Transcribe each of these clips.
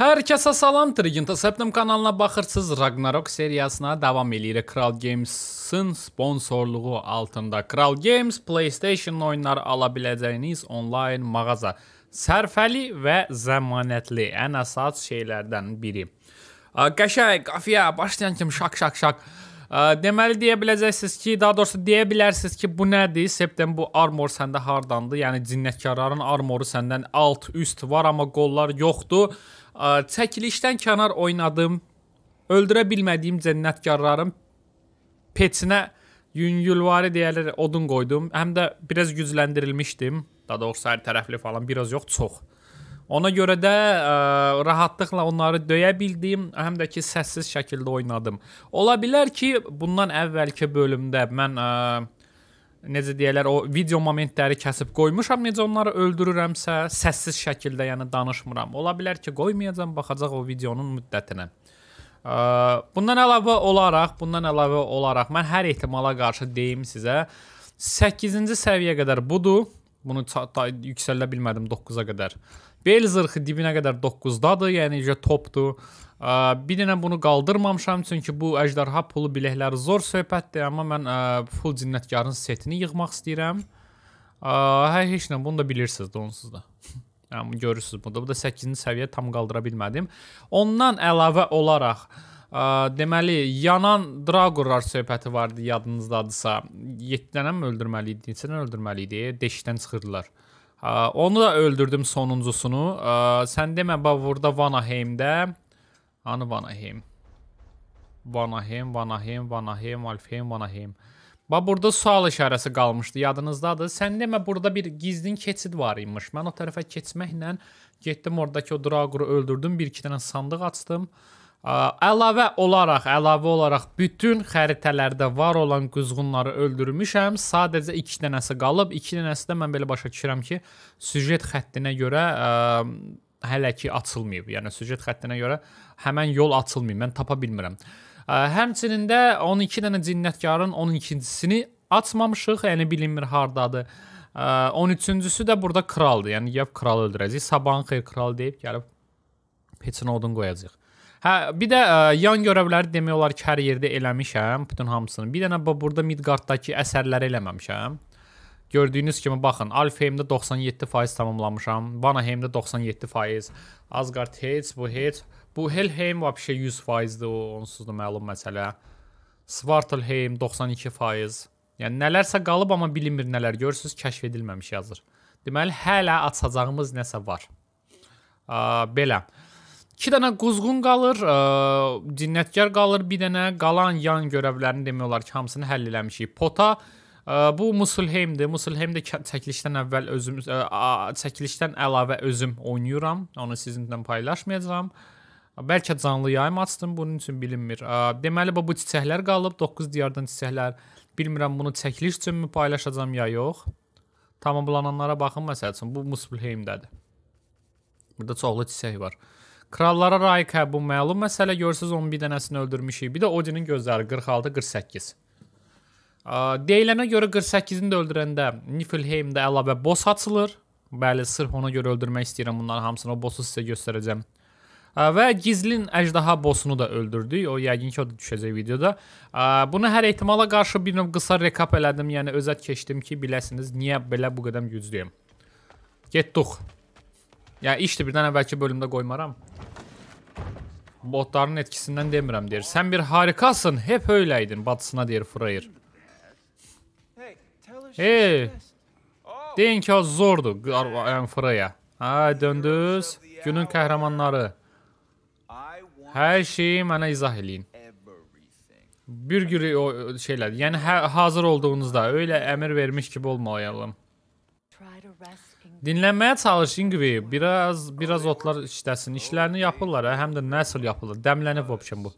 Hər kəsə salam, Triginta Septim kanalına baxırsınız. Ragnarok seriyasına davam eləyirik. Kral Games-in sponsorluğu altında Kral Games PlayStation oyunları ala biləcəyiniz onlayn mağaza. Sərfəli və zəmanətli ən əsas şeylərdən biri. Qəşəng qafiyə başlayan kimi şak şak şak. Deməli deyə biləcəksiniz ki, daha doğrusu deyə bilərsiniz ki, bu nədir? Septem bu armor səndə hardandır? Yəni cinnətkarların armoru səndən alt, üst var, amma qollar yoxdur. Çəkilişdən kənar oynadım. Öldürə bilmədiyim cənnətkarların peçinə yüngülvari deyərlər odun qoydum. Həm də biraz gücləndirilmişdim. Daha doğrusu hər tərəfli falan biraz yox, çox. Ona görə də ə, rahatlıqla onları döyə bildim, həm də ki səssiz şəkildə oynadım. Ola bilər ki, bundan əvvəlki bölümdə mən ə, necə deyirlər, o video momentləri kəsib qoymuşam, necə onları öldürürəmsə, səssiz şəkildə, yəni danışmıram. Ola bilər ki, qoymayacam, baxacaq o videonun müddətinə. Ə, bundan əlavə olaraq, bundan əlavə olaraq mən hər ehtimala qarşı deyim sizə, 8-ci səviyyə qədər budur. Bunu yüksəldə bilmədim 9-a qədər. Bel zırxı dibinə qədər 9-dadır, yəni, yəni top-dur. Bir dənə bunu qaldırmamışam, çünki bu əjdarha pulu biləkləri zor söhbətdir, amma mən ə, full cinnətkarın setini yığmaq istəyirəm. Hə, heç nə, bunu da bilirsiniz də onsuz da. Yəni, görürsünüz bunu da. Bu da 8-ci səviyyə tam qaldıra bilmədim. Ondan əlavə olaraq, ə, deməli, yanan Dragorlar söhbəti vardı yadınızdadırsa. 7 dənə mi öldürməli idi, neçə dənə öldürməli idi? Deşikdən çıxırdılar. Ə, onu da öldürdüm sonuncusunu. Ə, sən demə, bax, burada Vanaheimdə an Vanaheim. Vanaheim, Vanaheim, Vanaheim, Alfheim, Vanaheim. Bax, burada sual işarəsi qalmışdı, yadınızdadır. Sən demə, burada bir gizlin keçid var imiş. Mən o tərəfə keçməklə getdim, oradakı o Draguru öldürdüm, bir-iki dənə sandıq açdım. Əlavə olaraq, əlavə olaraq bütün xəritələrdə var olan quzğunları öldürmüşəm. Sadəcə 2 dənəsi qalıb. 2 dənəsi də mən belə başa düşürəm ki, süjet xəttinə görə ə, hələ ki açılmayıb. Yəni süjet xəttinə görə həmən yol açılmayıb. Mən tapa bilmirəm. Həmçinin də 12 dənə cinnətkarın 12-cisini açmamışıq. Yəni bilinmir hardadır. 13-cüsü də burada kraldır. Yəni gəlib kralı öldürəcəyik. Sabahın xeyir kral deyib gəlib peçinə odun qoyacağıq. Hə, bir də ə, yan görevləri demək olar ki, hər yerdə eləmişəm, bütün hamısını. Bir dənə burada Midgard-dakı əsərləri eləməmişəm. Gördüyünüz kimi baxın, Alfheimdə 97% tamamlamışam, Vanaheimdə 97%, Asgard heç, bu heç. Bu Helheim vəbşə 100%-dir, o onsuz da məlum məsələ. Svartalheim 92%. Yəni nələrsə qalıb amma bilinmir nələr. Görürsüz, kəşf edilməmiş yazır. Deməli hələ açacağımız nəsə var. A, belə. 2 dənə quzğun qalır, ə, cinnetkar qalır, bir dənə qalan yan görevlərini demək olar ki, hamısını həll eləmişik. Pota ə, bu Musulheimdir. Musulheim də çəkilişdən əvvəl özüm ə, çəkilişdən əlavə özüm oynayıram. Onu sizinlə paylaşmayacağam. Ə, Bəlkə canlı yayım açdım, bunun üçün bilinmir. Deməli bu çiçəklər qalıb, 9 diyardan çiçəklər. Bilmirəm bunu çəkiliş üçünmü paylaşacağam ya yox. Tamamlananlara baxın məsəl üçün. Bu Muspelheimdədir. Burada çoxlu çiçək var. Krallara layiq hə bu məlum məsələ. Görürsüz 11 dənəsini öldürmüşük. Bir də Odinin gözləri 46 48. Deyilənə görə 48-ni də öldürəndə Niflheimdə əlavə boss açılır. Bəli, sırf ona görə öldürmək istəyirəm bunların hamısını. O bossu sizə göstərəcəm. Və gizlin əjdaha bossunu da öldürdük. O yəqin ki, o da düşəcək videoda. Bunu hər ehtimala qarşı bir növ qısa rekap elədim, yəni özət keçdim ki, biləsiniz niyə belə bu qədər güclüyəm. Getdik. Ya işdir, birdən əvvəlki bölümdə qoymaram. Botların etkisindən demirəm deyir. Sən bir harikasın, hep öyləydin bacısına deyir Freyr. Hey, deyin ki o zordur Freya. Hə, döndüz, günün qəhrəmanları. Hər şeyi mənə izah eləyin. Bir gün o şeylər, yəni hə, hazır olduğunuzda elə əmr vermiş kimi olmayalım. Dinlənməyə çalış Ingvi, biraz biraz otlar işləsin. İşlərini yapırlar, hə? həm də nəsil yapılır. Dəmlənib vəbşən bu.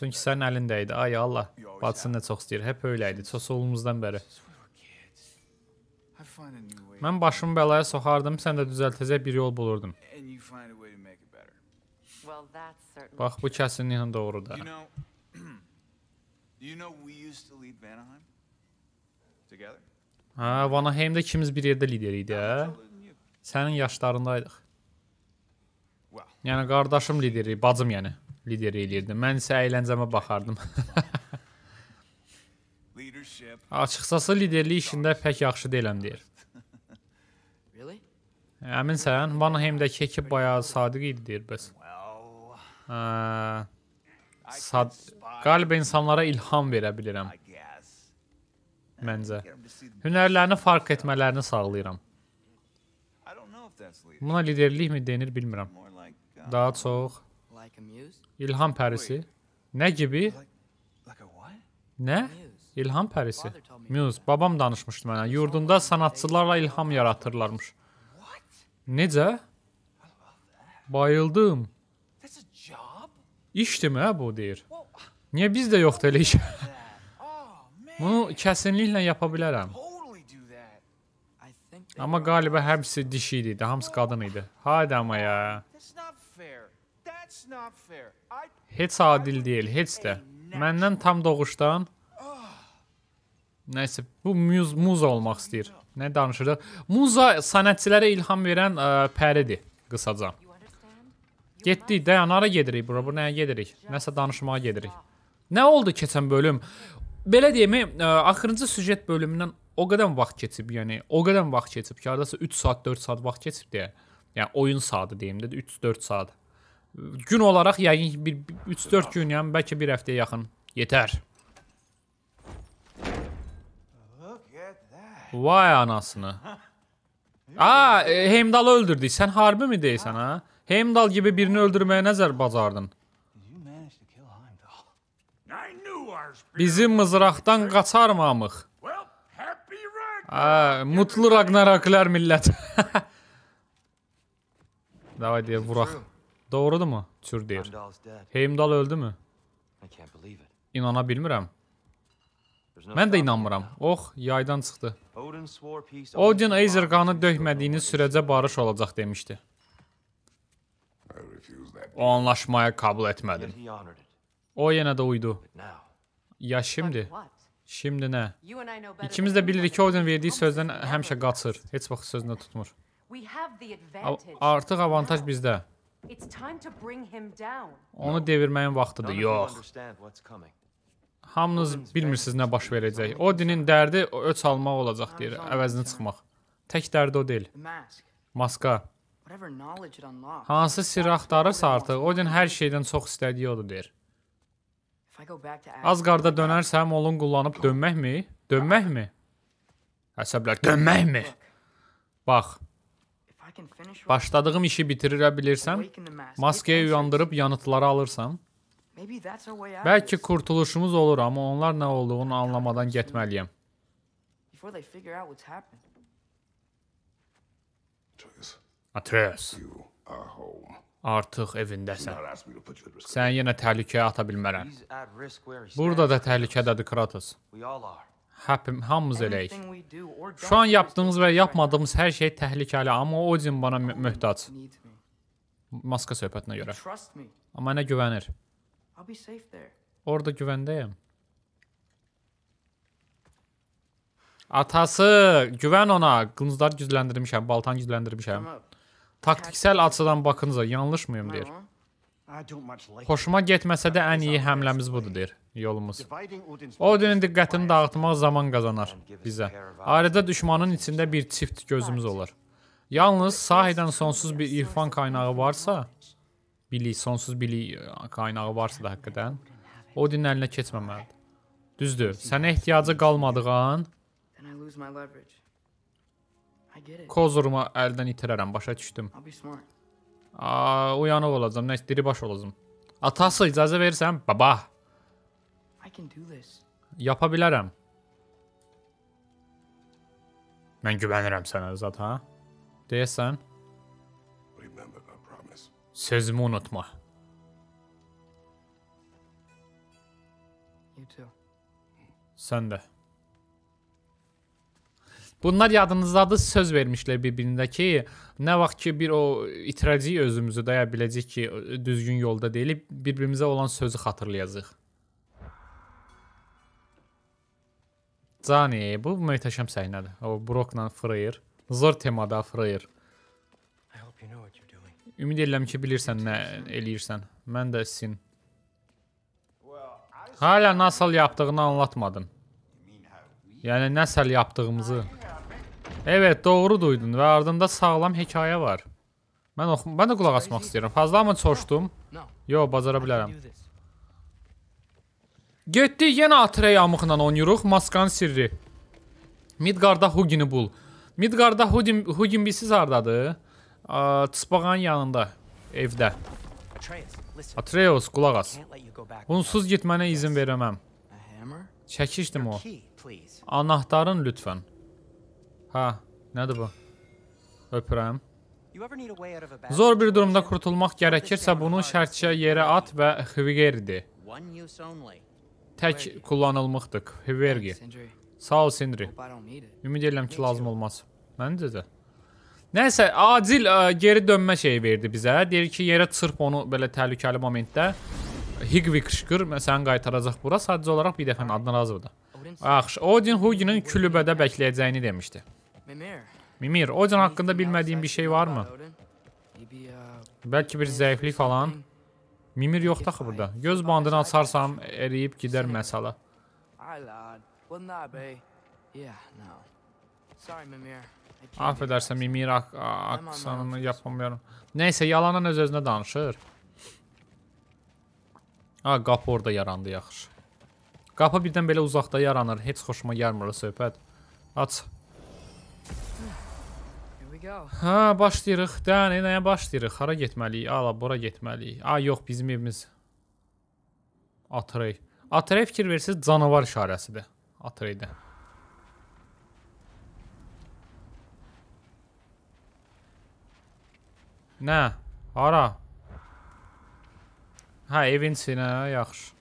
Çünki sənin əlində idi. Ay Allah, bacısı nə çox istəyir. Hep elə idi. Çox solumuzdan bəri. Mən başımı bəlaya soxardım, sən də düzəltəcək bir yol bulurdun. Bax bu kəsinliklə doğrudur. You know, you know we used to lead Vanaheim together? Hə, Vanaheimdə ikimiz bir yerdə lider idi, hə? Sənin yaşlarındaydıq. Yəni qardaşım lideri, bacım yəni lider eləyirdi. Mən isə əyləncəmə baxardım. Açıqsası liderlik işində pək yaxşı deyiləm deyir. Əminsən, Vanaheimdəki ekip bayağı sadiq idi deyir bəs. Ə, qalibə insanlara ilham verə bilirəm. Məncə. Hünərlərini fark etmələrini sağlayıram. Buna liderlikmi denir bilmirəm. Daha çox ilham pərisi. Nə gibi? Nə? İlham pərisi. Muse, babam danışmışdı mənə. Yurdunda sanatçılarla ilham yaratırlarmış. Necə? Bayıldım. İşdimi hə bu deyir. Ah. Niyə biz də yoxdur elə iş? Oh, Bunu kəsinliklə yapa bilərəm. Amma qalibə həbsi dişi idi, də hamısı qadın idi. Haydi amma ya. Heç adil deyil, heç də. Məndən tam doğuşdan oh. Nəysə, bu muz muz olmaq istəyir. Nə danışırıq? Muza sənətçilərə ilham verən ə, pəridir, qısaca. Getdik də, hara gedirik bura? Bu nəyə gedirik? Nəsə danışmağa gedirik. Nə oldu keçən bölüm? Belə deyimi, e, axırıncı süjet bölümündən o qədər vaxt keçib, yəni o qədər vaxt keçib ki, hardasa 3 saat, 4 saat vaxt keçib deyə. Yəni oyun saatı deyim də 3-4 saat. Gün olaraq yəqin bir 3-4 gün, yəni bəlkə 1 həftəyə yaxın. Yetər. Vay anasını. A, Heimdalı öldürdük. Sən harbi mi deyirsən, ha? Heimdall gibi birini öldürmeye ne zər bacardın? Bizi mızraqdan qaçarmamıq. Hə, mutlu Ragnaraklər millət. Davay deyə vuraq. Doğrudur mu? Çür deyir. Heimdall öldü mü? İnana bilmirəm. Mən də inanmıram. Ox, oh, yaydan çıxdı. Odin Azerqanı dökmədiyiniz sürəcə barış olacaq demişdi o anlaşmaya qəbul etmədim. O yenə də uydu. Ya şimdi? Şimdi nə? İkimiz də bilirik ki, Odin verdiyi sözdən həmişə qaçır. Heç vaxt sözünə tutmur. Artıq avantaj bizdə. Onu devirməyin vaxtıdır. Yox. Hamınız bilmirsiniz nə baş verəcək. Odinin dərdi öç almaq olacaq deyir, əvəzinə çıxmaq. Tək dərdi o deyil. Maska. Hansı sirri axtarırsa artıq, Odin hər şeydən çox istədiyi odur deyir. Asgarda dönərsəm, olun qullanıb dönməkmi? Dönməkmi? Əsəblər, dönməkmi? Bax. Başladığım işi bitirə bilirsəm, maskəyə uyandırıb yanıtları alırsan. Bəlkə qurtuluşumuz olur, amma onlar nə olduğunu anlamadan getməliyəm. Before they figure out what's happened. Cheers. Atreus. Artıq evindəsən. Sən yenə təhlükəyə ata bilmərəm. Burada da təhlükədədir Kratos. Həpim, hamımız eləyik. Şu an yaptığımız və yapmadığımız hər şey təhlükəli, amma Odin bana möhtac. Maska söhbətinə görə. Amma mənə güvənir. Orada güvəndəyəm. Atası, güvən ona. Qılıncları gücləndirmişəm, baltanı gücləndirmişəm. Taktiksel açıdan baxınca yanlışmıyım deyir. Xoşuma getməsə də ən iyi həmləmiz budur deyir yolumuz. Odinin diqqətini dağıtmaq zaman qazanar bizə. Ayrıca düşmanın içində bir çift gözümüz olar. Yalnız sahədən sonsuz bir irfan qaynağı varsa, bilik, sonsuz bilik e, qaynağı varsa da həqiqətən, Odinin əlinə keçməməlidir. Düzdür, sənə ehtiyacı qalmadığı an Kozurumu elden itirərəm, başa düşdüm. Aa, uyanıq olacam, nəsə diri baş olacam. Atası icazə verirsən, baba. Yapabilirim. bilərəm. Mən güvənirəm sənə zat, ha? Sözümü unutma. Sen de. Bunlar yadınızdadır, söz vermişlər bir-birində ki, nə vaxt ki bir o itirəcəyik özümüzü də ya biləcək ki, düzgün yolda deyilib, bir-birimizə olan sözü xatırlayacağıq. Cani, bu möhtəşəm səhnədir. O Brokla Freyr, zor temada Freyr. Ümid edirəm ki, bilirsən nə eləyirsən. Mən də sin. Hala nasıl yaptığını anlatmadın. Yəni nəsəl yaptığımızı. Evet, doğru duydun və ardında sağlam hekayə var. Mən oxum, mən də qulaq asmaq istəyirəm. Fazla mı çoxdum? Yo, bacara bilərəm. Getdi, yenə atrey amıqla oynayırıq. Maskanın sirri. Midgarda Hugini bul. Midgarda Hugin, Hugin bilsiz hardadır? Çıspağanın yanında, evdə. Atreus, qulaq as. Bunsuz getmənə izin verəməm. Çəkişdim o. Anahtarın lütfən. Ha, nədir bu? Öpürəm. Zor bir durumda qurtulmaq gərəkirsə, bunu şərtçə yerə at və Hvigeri. Tək kullanılmıqdır, Hvigeri. Sağ ol, Sindri. Ümid edirəm ki, lazım olmaz. Məncə də. Nəsə, acil ə, e, geri dönmə şeyi verdi bizə. Deyir ki, yerə çırp onu belə təhlükəli momentdə. Higvi qışqır, məsələn, qaytaracaq bura. Sadəcə olaraq bir dəfən adına razıdır. Yaxşı, Odin Huginin külübədə bəkləyəcəyini demişdi. Mimir, Odin haqqında bilmədiyin bir şey varmı? Bəlkə bir zəiflik falan. Mimir yoxdur axı burada. Göz bandını açarsam eriyib gedər məsələ. Af edərsən, Mimir aksanını yapamıyorum. Nəysə, yalanın öz-özünə danışır. Ha, qapı orada yarandı yaxşı. Qapı birdən belə uzaqda yaranır. Heç xoşuma yarmır söhbət. Aç. Ha, başlayırıq. Dəni, nəyə başlayırıq? Hara getməliyik? Ala, bura getməliyik. A, yox, bizim evimiz. Atrey. Atrey fikir versiniz, canavar işarəsidir. Atreydə. Nə? Hara? Hə, evin sinə, yaxşı.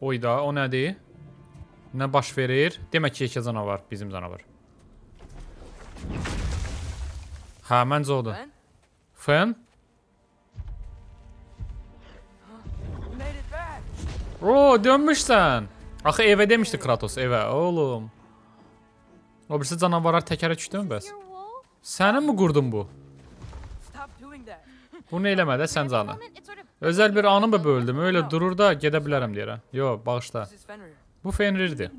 Oyda, o nədir? Nə baş verir? Demək ki, yekə canavar, bizim canavar. Hə, məncə odur. Fən? O, dönmüşsən. Axı evə demişdi Kratos, evə, oğlum. O birisi canavarlar təkərə düşdü mü bəs? Səni mi qurdun bu? Bunu eləmə də sən canı. Özəl bir anımı böldüm. Elə durur da gedə bilərəm deyirəm. Yox, bağışla. Bu Fenrirdir.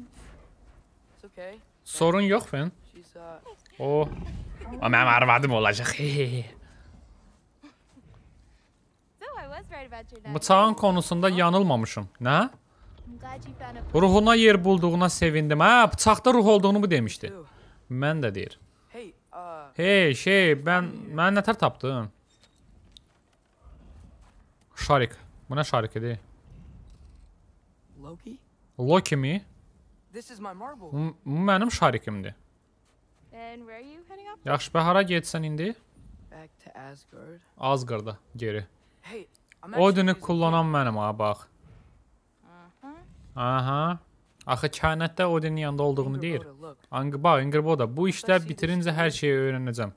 Sorun yox Fen. Uh, o. Oh. O mənim arvadım olacaq. Bıçağın konusunda yanılmamışım. Nə? Ruhuna yer bulduğuna sevindim. Hə, bıçaqda ruh olduğunu bu demişdi. Mən də deyir. Hey, uh, şey, mən mən nətər tapdım? Şarik. Bu nə şarikədir? Loki? Loki-mi? Bu mənim şarikimdir. Yaxşı, bə hara getsən indi? Asgard-a geri. Hey, Odini kullanan mənim ha, bax. Aha. Axı kainətdə Odinin yanında olduğunu deyir. Angba, Ingrboda, bu işlər bitirincə hər şeyi öyrənəcəm.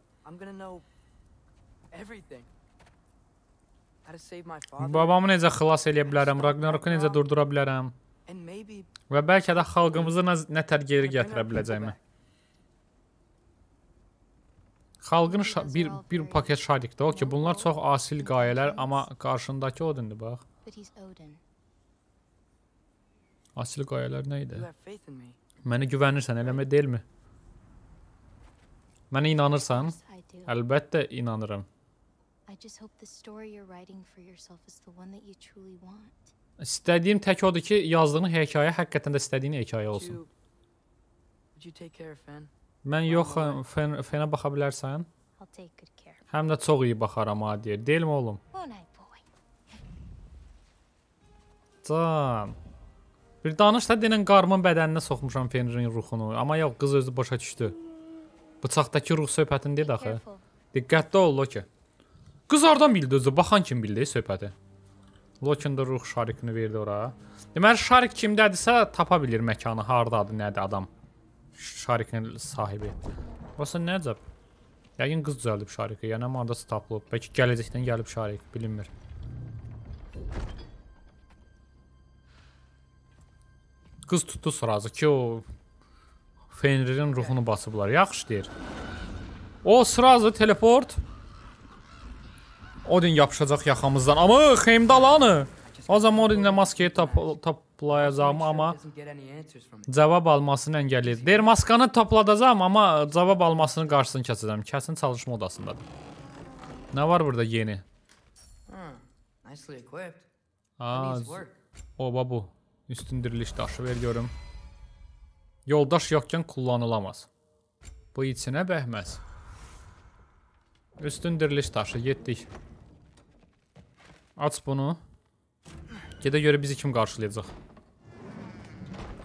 Babamı necə xilas eləyə bilərəm, Ragnaroku necə durdura bilərəm və bəlkə də xalqımızı nə, nə tər geri gətirə biləcəyimi. Xalqın bir, bir paket şadikdə o ki, bunlar çox asil qayələr, amma qarşındakı Odindir, bax. Asil qayələr nə idi? Mənə güvənirsən, eləmə deyilmi? Mənə inanırsan? Əlbəttə inanırım. I just hope the story you're writing for yourself is the one that you truly want. İstədiyim tək odur ki, yazdığın hekayə həqiqətən də istədiyin hekayə olsun. Mən yox, fen, fenə baxa bilərsən. Həm də çox iyi baxaram Adir. Deyilmi oğlum? Can. Bir danış da denən qarmın bədəninə soxmuşam Fenrin ruhunu. Amma yox, qız özü başa düşdü. Bıçaqdakı ruh söhbətini deyil axı. Diqqətli ol, Loki. Qız hardan bildi özü? Baxan kim bildi söhbəti? Lokender ruh şarikini verdi ora. Deməli şarik kimdədirsə tapa bilir məkanı, hardadır, nədir adam. Şarikinin sahibi. Bəs nə əcəb? Yəqin qız düzəldib şariki, yəni hardasa tapılıb. Bəlkə gələcəkdən gəlib şarik, bilinmir. Qız tutdu sırazı ki, o Fenrir'in ruhunu basıblar. Yaxşı deyir. O sırazı teleport Odin yapışacaq yaxamızdan. Amma Xeymdalanı. O zaman Odinlə maskeyi tap toplayacağam, amma cavab almasını əngəlləyir. Deyir, maskanı topladacağam, amma cavab almasını qarşısını kəsəcəm. Kəsin çalışma odasındadır. Nə var burada yeni? Hmm, Aa, oba bu. Üstün diriliş daşı ver görüm. Yoldaş yoxkən kullanılamaz. Bu içinə bəhməz. Üstün diriliş daşı, yetdik. Aç bunu. Gedə görə bizi kim qarşılayacaq?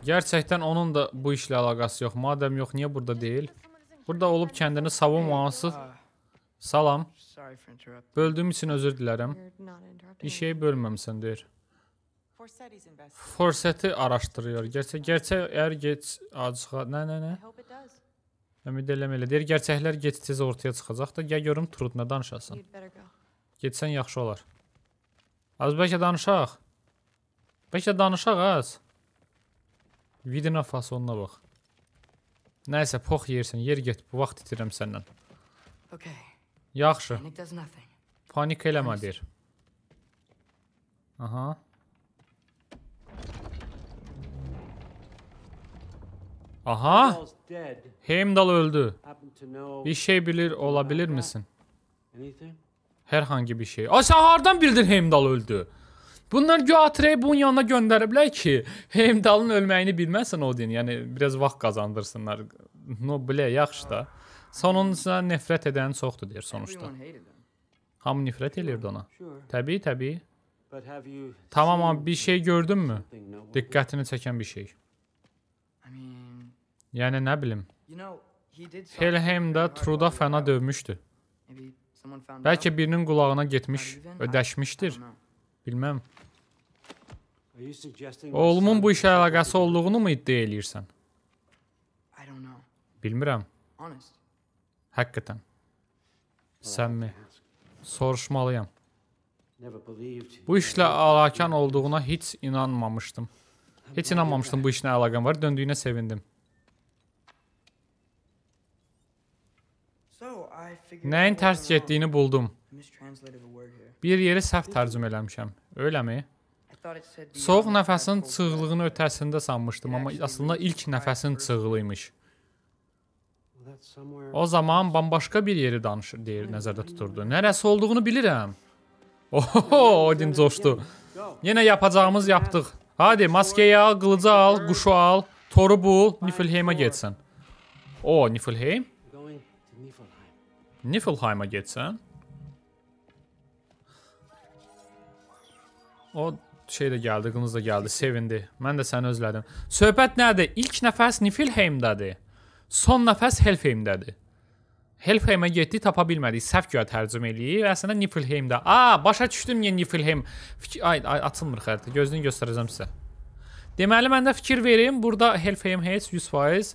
Gerçəkdən onun da bu işlə əlaqəsi yox. Madəm yox, niyə burada deyil? Burada olub kəndini savunmaması. Salam. Böldüyüm üçün özür dilərəm. Bir şey bölməmsən deyir. Forseti araşdırıyor. Gerçək, gerçək əgər geç acığa... Nə, nə, nə? Ümid eləm elə. Deyir, gerçəklər gec tez ortaya çıxacaq da. Gəl görüm Trud nə danışasın. Getsən yaxşı olar. Az bəlkə danışaq. Bəlkə danışaq az. Vidina fasonuna bax. Nəysə, pox yersin, yer get, bu vaxt itirəm səndən. Yaxşı. Panik eləmə deyir. Aha. Aha. Heimdall öldü. Bir şey bilir, olabilir misin? Anything? Hər hansı bir şey. A sən hardan bildin Heimdall öldü? Bunlar güya Atrey bunun yanına göndəriblər ki, Heimdallın ölməyini bilməsin Odin, yəni biraz vaxt qazandırsınlar. No bilə yaxşı da. Sonuncusa nifrət edən çoxdur deyir sonuçda. Hamı nifrət eləyirdi ona. Təbii, təbii. Tamam, amma bir şey gördünmü? Diqqətini çəkən bir şey. Yəni nə bilim. Helheim də Truda fəna dövmüşdü. Bəlkə birinin qulağına getmiş, ödəşmişdir. Bilməm. Oğlumun bu işə əlaqəsi olduğunu mu iddia eləyirsən? Bilmirəm. Həqiqətən. Səmmi. Soruşmalıyam. Bu işlə alakan olduğuna heç inanmamışdım. Heç inanmamışdım bu işlə əlaqəm var. Döndüyünə sevindim. Nəyin tərs getdiyini buldum. Bir yeri səhv tərcümə eləmişəm. Eləmi? Soyuq nəfəsin çığlığının ötəsində sanmışdım, amma əslində ilk nəfəsin çığlığı imiş. O zaman bambaşqa bir yeri danışır, deyir, hmm. nəzərdə tuturdu. Nərəsi olduğunu bilirəm. Oho, Odin coşdu. Yenə yapacağımız yapdıq. Hadi, maskeyi al, qılıcı al, quşu al, toru bul, Niflheymə getsin. O, Niflheym? Niflheim getsə O şey də gəldi, qınız da gəldi, sevindi. Mən də səni özlədim. Söhbət nədir? İlk nəfəs Niflheimdədir. Son nəfəs Helfheimdədir. Helfheimə getdi, tapa bilmədik. Səhv görə tərcümə eləyir. Əslində Niflheimdə. A, başa düşdüm niyə Niflheim. Fikir ay, ay açılmır xəritə. Gözünü göstərəcəm sizə. Deməli məndə fikir verim. Burada Helfheim heç 100%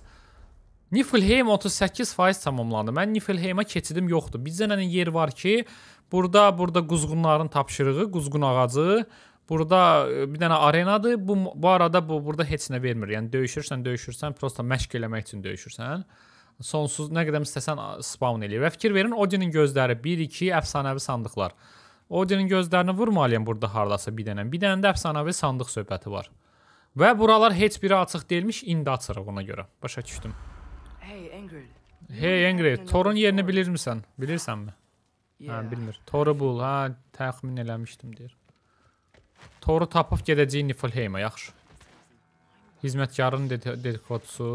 Niflheim 38% tamamlandı. Mən Niflheimə keçidim yoxdur. Bizcənənin yer var ki, burada burada quzğunların tapşırığı, quzğun ağacı, burada e, bir dənə arenadır. Bu bu arada bu burada heç nə vermir. Yəni döyüşürsən, döyüşürsən, prosta məşq eləmək üçün döyüşürsən. Sonsuz nə qədər istəsən spawn eləyir. Və fikir verin, Odinin gözləri 1 2 əfsanəvi sandıqlar. Odinin gözlərini vurmalıyam burada hardasa bir dənə. Bir dənə də əfsanəvi sandıq söhbəti var. Və buralar heç biri açıq deyilmiş, indi açırıq ona görə. Başa düşdüm. Hey Angry, Torun yerini bilirmisən? Bilirsənmi? Hə, bilmir. Toru bul, hə, təxmin eləmişdim deyir. Toru tapıb gedəcəyik Niflheymə, yaxşı. Hizmətkarın dedikodusu.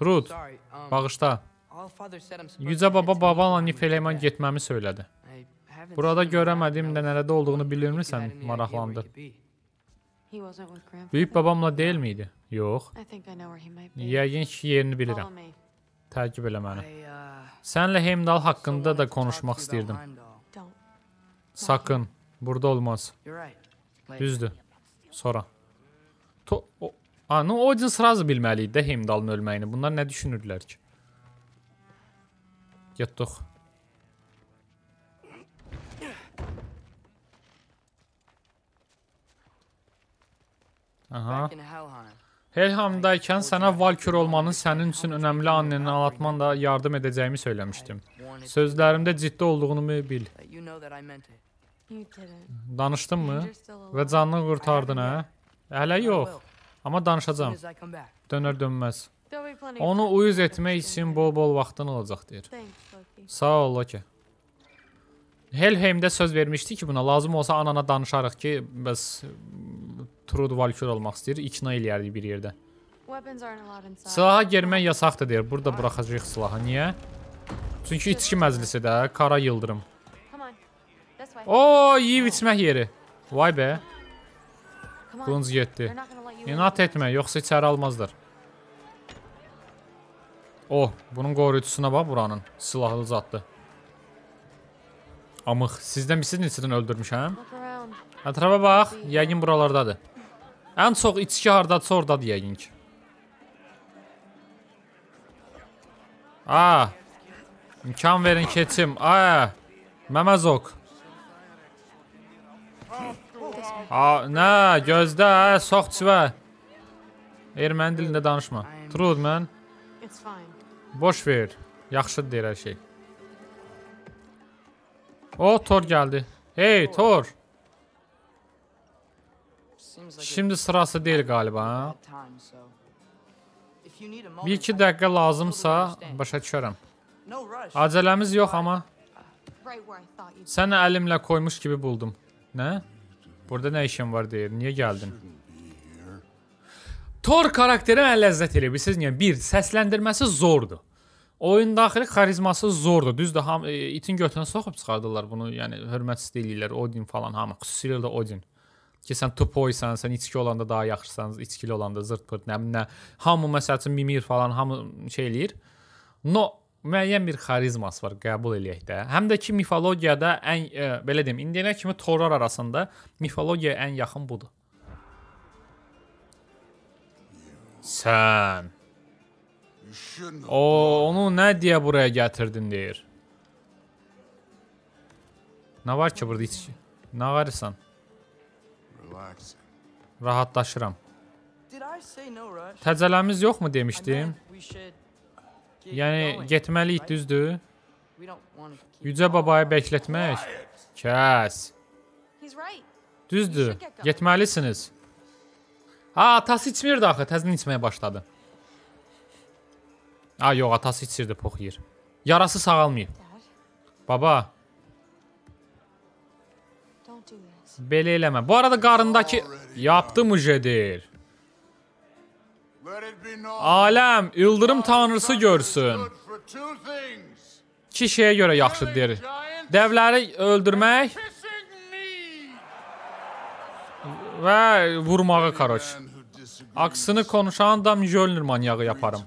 Trud, um, bağışla. Yücə baba babanla Niflheymə getməmi söylədi. Burada görəmədiyim də nələdə olduğunu bilirmirsən, maraqlandı. Böyük babamla deyilmiydi? Yox. Yəqin ki, yerini bilirəm. Təqib elə məni. Uh, Sənlə Heimdall haqqında da konuşmaq istəyirdim. Sakın, burada olmaz. Düzdür. Sonra. To o A, no, Odin sразу bilməli idi də Heimdallın ölməyini. Bunlar nə düşünürdülər ki? Yatdıq. Aha. Helhamdaykən sənə Valkür olmanın sənin üçün önəmli anneni anlatman da yardım edəcəyimi söyləmişdim. Sözlərimdə ciddi olduğunu bil. Danışdın mı? Və canını qurtardın, hə? Hələ yox. Amma danışacağım. Dönər dönməz. Onu uyuz etmək üçün bol-bol vaxtın olacaq, deyir. Sağ ol, Loki. Helheimdə söz vermişdi ki, buna lazım olsa anana danışarıq ki, bəs Trud Valkür olmaq istəyir, ikna eləyərdik bir yerdə. Silaha germək yasaqdır deyir. Burada buraxacağıq silahı. Niyə? Çünki içki məclisi də, qara yıldırım. O, yeyib içmək yeri. Vay be. Qılınc getdi. İnat etmə, yoxsa içəri almazlar. Oh, bunun qoruyucusuna bax buranın. Silahlı zaddır. Amıq, sizdən bilsiniz neçədən öldürmüşəm? Ətrafa bax, yəqin buralardadır. Ən çox içki hardadırsa ordadır yəqin ki. A. İmkan verin keçim. A. Məməzok. A, nə, gözdə, ə, sox çivə. Erməni dilində danışma. Trud mən. Boş ver. Yaxşıdır deyir hər şey. O, Tor gəldi. Hey, Tor. Şimdi sırası deyil qaliba, hə? Bir iki dəqiqə lazımsa, başa düşərəm. Acələmiz yox, amma səni əlimlə qoymuş kimi buldum. Nə? Burada nə işin var deyir, niyə gəldin? Thor karakteri mənə ləzzət eləyir. Bilirsiniz niyə? Bir, səsləndirməsi zordur. Oyun daxili xarizması zordur. Düzdür, ham e, itin götünə soxub çıxardılar bunu. Yəni hörmət istəyirlər Odin falan hamı. Xüsusilə də Odin ki, sən tupoysan, sən içki olanda daha yaxşısan, içkili olanda zırt-pırt, nə bilim nə. Hamı məsəl üçün mimir falan, hamı şey eləyir. No, müəyyən bir xarizması var, qəbul eləyək də. Həm də ki, mifologiyada ən ə, e, belə deyim, indiyənə kimi torlar arasında mifologiyaya ən yaxın budur. Sən O, onu nə deyə buraya gətirdin deyir. Nə var ki burada içki? Nə varırsan? Rahatlaşıram. Təcələmiz yoxmu demişdim? Yəni, getməliyik, düzdür? Yücə babaya bəklətmək? Kəs. Düzdür, getməlisiniz. Ha, atası içmirdi axı, təzdən içməyə başladı. Ha, yox, atası içirdi, pox yiyir. Yarası sağalmayıb. Baba, Belə eləmə. Bu arada qarındakı yaptımı jedir. Aləm ildırım tanrısı görsün. İki göre görə yaxşı deyir. Dəvləri öldürmək və vurmağı karoç. Aksını konuşan da Mjölnir manyağı yaparım.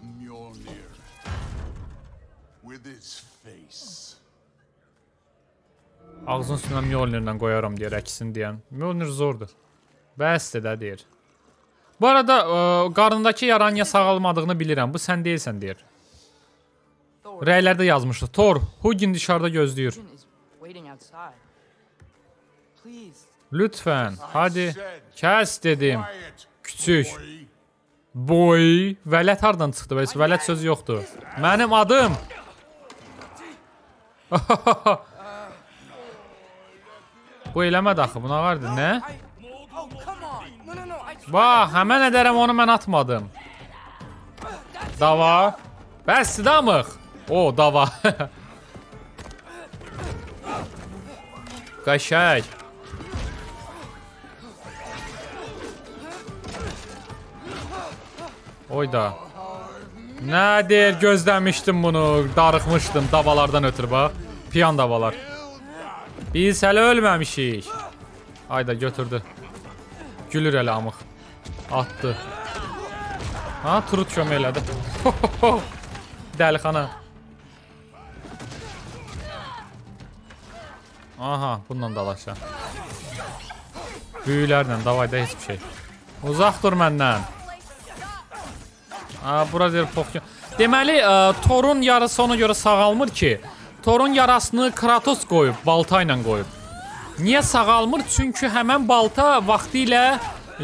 Ağzın üstünə Mjolnirlə qoyaram deyir, əksin deyən. Mjolnir zordur. Bəsdir də deyir. Bu arada ə, e, qarnındakı yaranın ya sağalmadığını bilirəm. Bu sən deyilsən deyir. Rəylərdə yazmışdı. Thor, Hugin dışarıda gözləyir. Lütfən, hadi. Kəs dedim. Küçük. Boy, vələt hardan çıxdı? Bəs vələt sözü yoxdur. Mənim adım. Bu eləmədi axı, buna vardı, nə? Bax, həmən edərəm onu mən atmadım. Dava. Bəs damıq. O, dava. Qaşək. Oyda. da. Nə deyir, gözləmişdim bunu, darıxmışdım davalardan ötürü bax. Piyan davalar. Biz hələ ölməmişik. Ayda götürdü. Gülür hələ amıq. Atdı. Ha, turut kömək elədi. Dəlixana. Aha, bununla dalaşa. Büyülərlə, davayda heç bir şey. Uzaq dur məndən. Aa, bura deyir Pokemon. Deməli, ə, e, torun yarısı ona görə sağalmır ki. Torun yarasını Kratos qoyub, balta ilə qoyub. Niyə sağalmır? Çünki həmən balta vaxtı ilə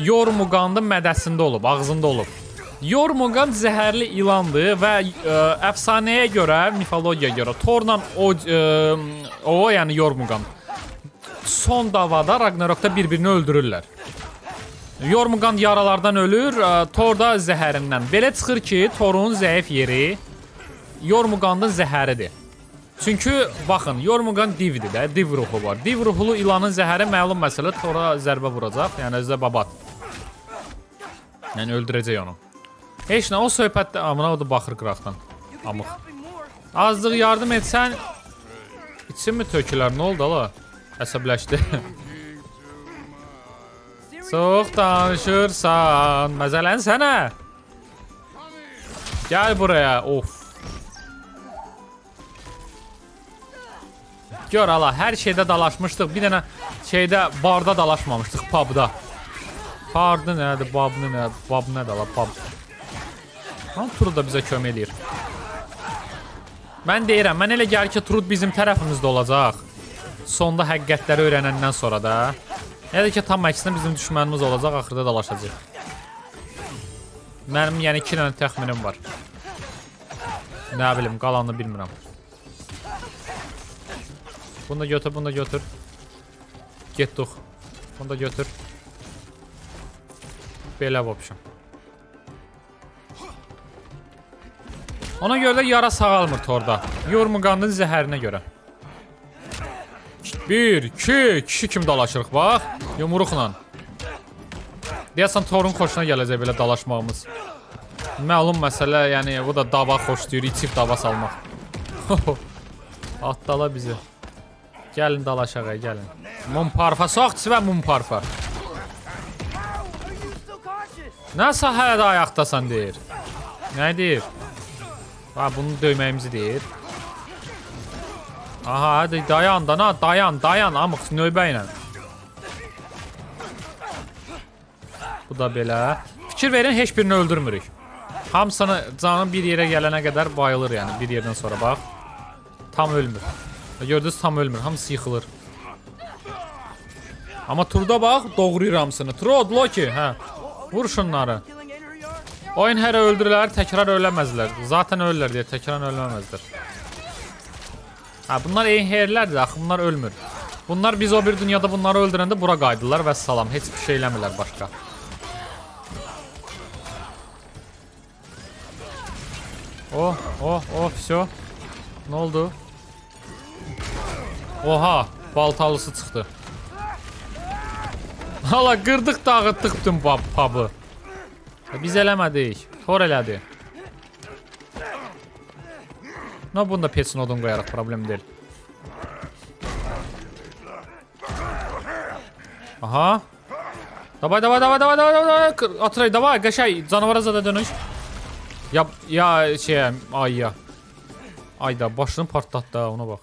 Yormuqanın mədəsində olub, ağzında olub. Yormuqan zəhərli ilandır və ə, e, əfsanəyə görə, mifologiyaya görə Torla o ə, e, o yəni Yormuqan son davada Ragnarokda bir-birini öldürürlər. Yormuqan yaralardan ölür, ə, e, Tor da zəhərindən. Belə çıxır ki, Torun zəif yeri Yormuqanın zəhəridir. Çünki baxın, Yormuqan divdir də, div ruhu var. Div ruhlu ilanın zəhəri məlum məsələ tora zərbə vuracaq, yəni özdə babat. Yəni öldürəcək onu. Heç nə, o söhbətdə amına odur baxır qıraqdan. Amıq. Azlıq yardım etsən içimi tökülər, nə oldu ala? Əsəbləşdi. Çox danışırsan, məzələn sənə. Gəl buraya, of. Gör ala, hər şeydə dalaşmışdıq. Bir dənə şeydə barda dalaşmamışdıq, pubda. Bardı nədir, bab nədir, bab nədir ala, pub. Hansı Trud da bizə kömək eləyir? Mən deyirəm, mən elə gəlir ki, Trud bizim tərəfimizdə olacaq. Sonda həqiqətləri öyrənəndən sonra da. Ya da ki, tam əksinə bizim düşmənimiz olacaq, axırda dalaşacaq. Mənim yəni 2 dənə təxminim var. Nə bilim, qalanını bilmirəm. Bunu da götür, bunu da götür. Getdik. Bunu da götür. Belə vopşum. Ona görə də yara sağalmır torda. Yormuqanın zəhərinə görə. Bir, iki, kişi kimi dalaşırıq, bax. Yumruqla. Deyəsən, torun xoşuna gələcək belə dalaşmağımız. Məlum məsələ, yəni, bu da dava xoşlayır, içib dava salmaq. Atdala bizi. Gəlin dal aşağıya, gəlin. Mum parfa, sağ çivə mum parfa. Nəsə hələ də ayaqdasan deyir. Nə deyir? Ha, bunu döyməyimizi deyir. Aha, hadi dayan da, na, dayan, dayan, amıq növbə ilə. Bu da belə. Fikir verin, heç birini öldürmürük. Hamısını canın bir yerə gələnə qədər bayılır, yəni bir yerdən sonra bax. Tam ölmür. Gördünüz tam ölmür, hamısı yıxılır. Amma turda bax, doğruyur hamısını. Trod, Loki, hə. Vur şunları. Oyun hərə öldürürlər, təkrar öləməzlər. Zaten ölürlər deyə təkrar öləməzlər. Hə, bunlar eyhərlərdir, axı bunlar ölmür. Bunlar biz o bir dünyada bunları öldürəndə bura qayıdırlar və salam, heç bir şey eləmirlər başqa. Oh, oh, oh, все. Ne oldu? Oha, baltalısı çıxdı. Hala qırdıq, dağıtdıq bütün pubı. Biz eləmədik. Tor elədi. No, bunu da peçin odun qoyaraq, problem deyil. Aha. Давай, давай, давай, давай, давай, давай, давай. Отрай, давай, гащай, canavara zada dönüş. Ya, ya, şey, ay ya. Ay da, başını partlat da, ona bax.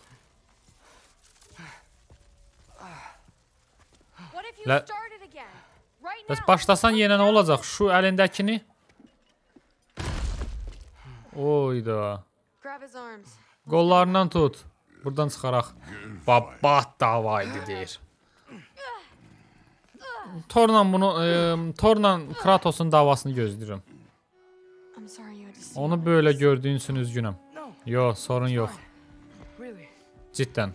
Lə... Bəs başlasan yenə nə olacaq? Şu əlindəkini? Oyda. Qollarından tut. Buradan çıxaraq. Babat davaydı deyir. Torla bunu e, Torla Kratos'un davasını gözləyirəm. Onu belə gördüyün üçün üzgünəm. Yox, sorun yox. Cidden.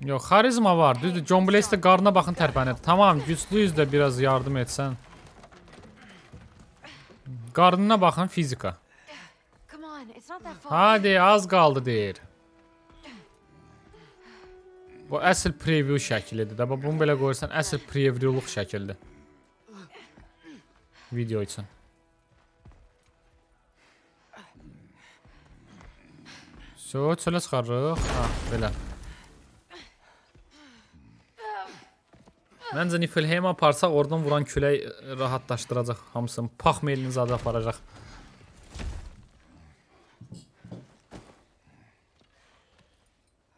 Yox, xarizma var. Düzdür, John Blaze də qarına baxın tərpənir. Tamam, güclüyüz də biraz yardım etsən. Qarnına baxın fizika. Hadi, az qaldı deyir. Bu əsl preview şəklidir də. Bunu belə qoyursan, əsl previewluq şəkildir. Video üçün. So, çölə çıxarırıq. Ha, belə. Məncə Niflheim aparsa oradan vuran külək rahatlaşdıracaq hamısını. Pax melini zadı aparacaq.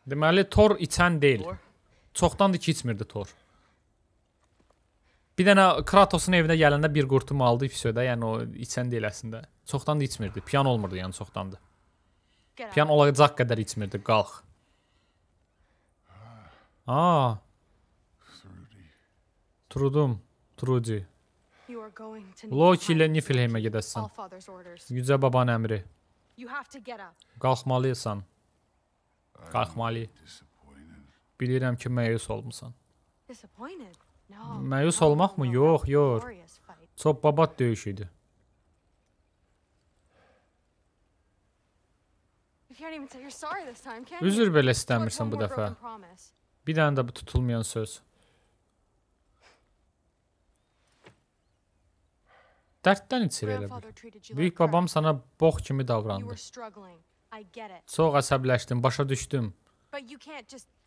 Deməli Tor içən deyil. Çoxdandır ki içmirdi Tor. Bir dənə Kratosun evinə gələndə bir qurtum aldı ifsödə, yəni o içən deyil əslində. Çoxdandır içmirdi, piyan olmurdu yəni çoxdandır. Piyan olacaq qədər içmirdi, qalx. Aa. Trudum, Trudi. Loki ilə Niflheimə gedəsən. Yücə baban əmri. Qalxmalısan. Qalxmalı. Bilirəm ki, məyus olmusan. Məyus olmaqmı? Yox, yox. Çox babat döyüş idi. Üzr belə istəmirsən bu dəfə. Bir dənə də bu tutulmayan söz. Dərddən içir elə bil. Böyük babam sənə box kimi davrandı. Çox əsəbləşdim, başa düşdüm.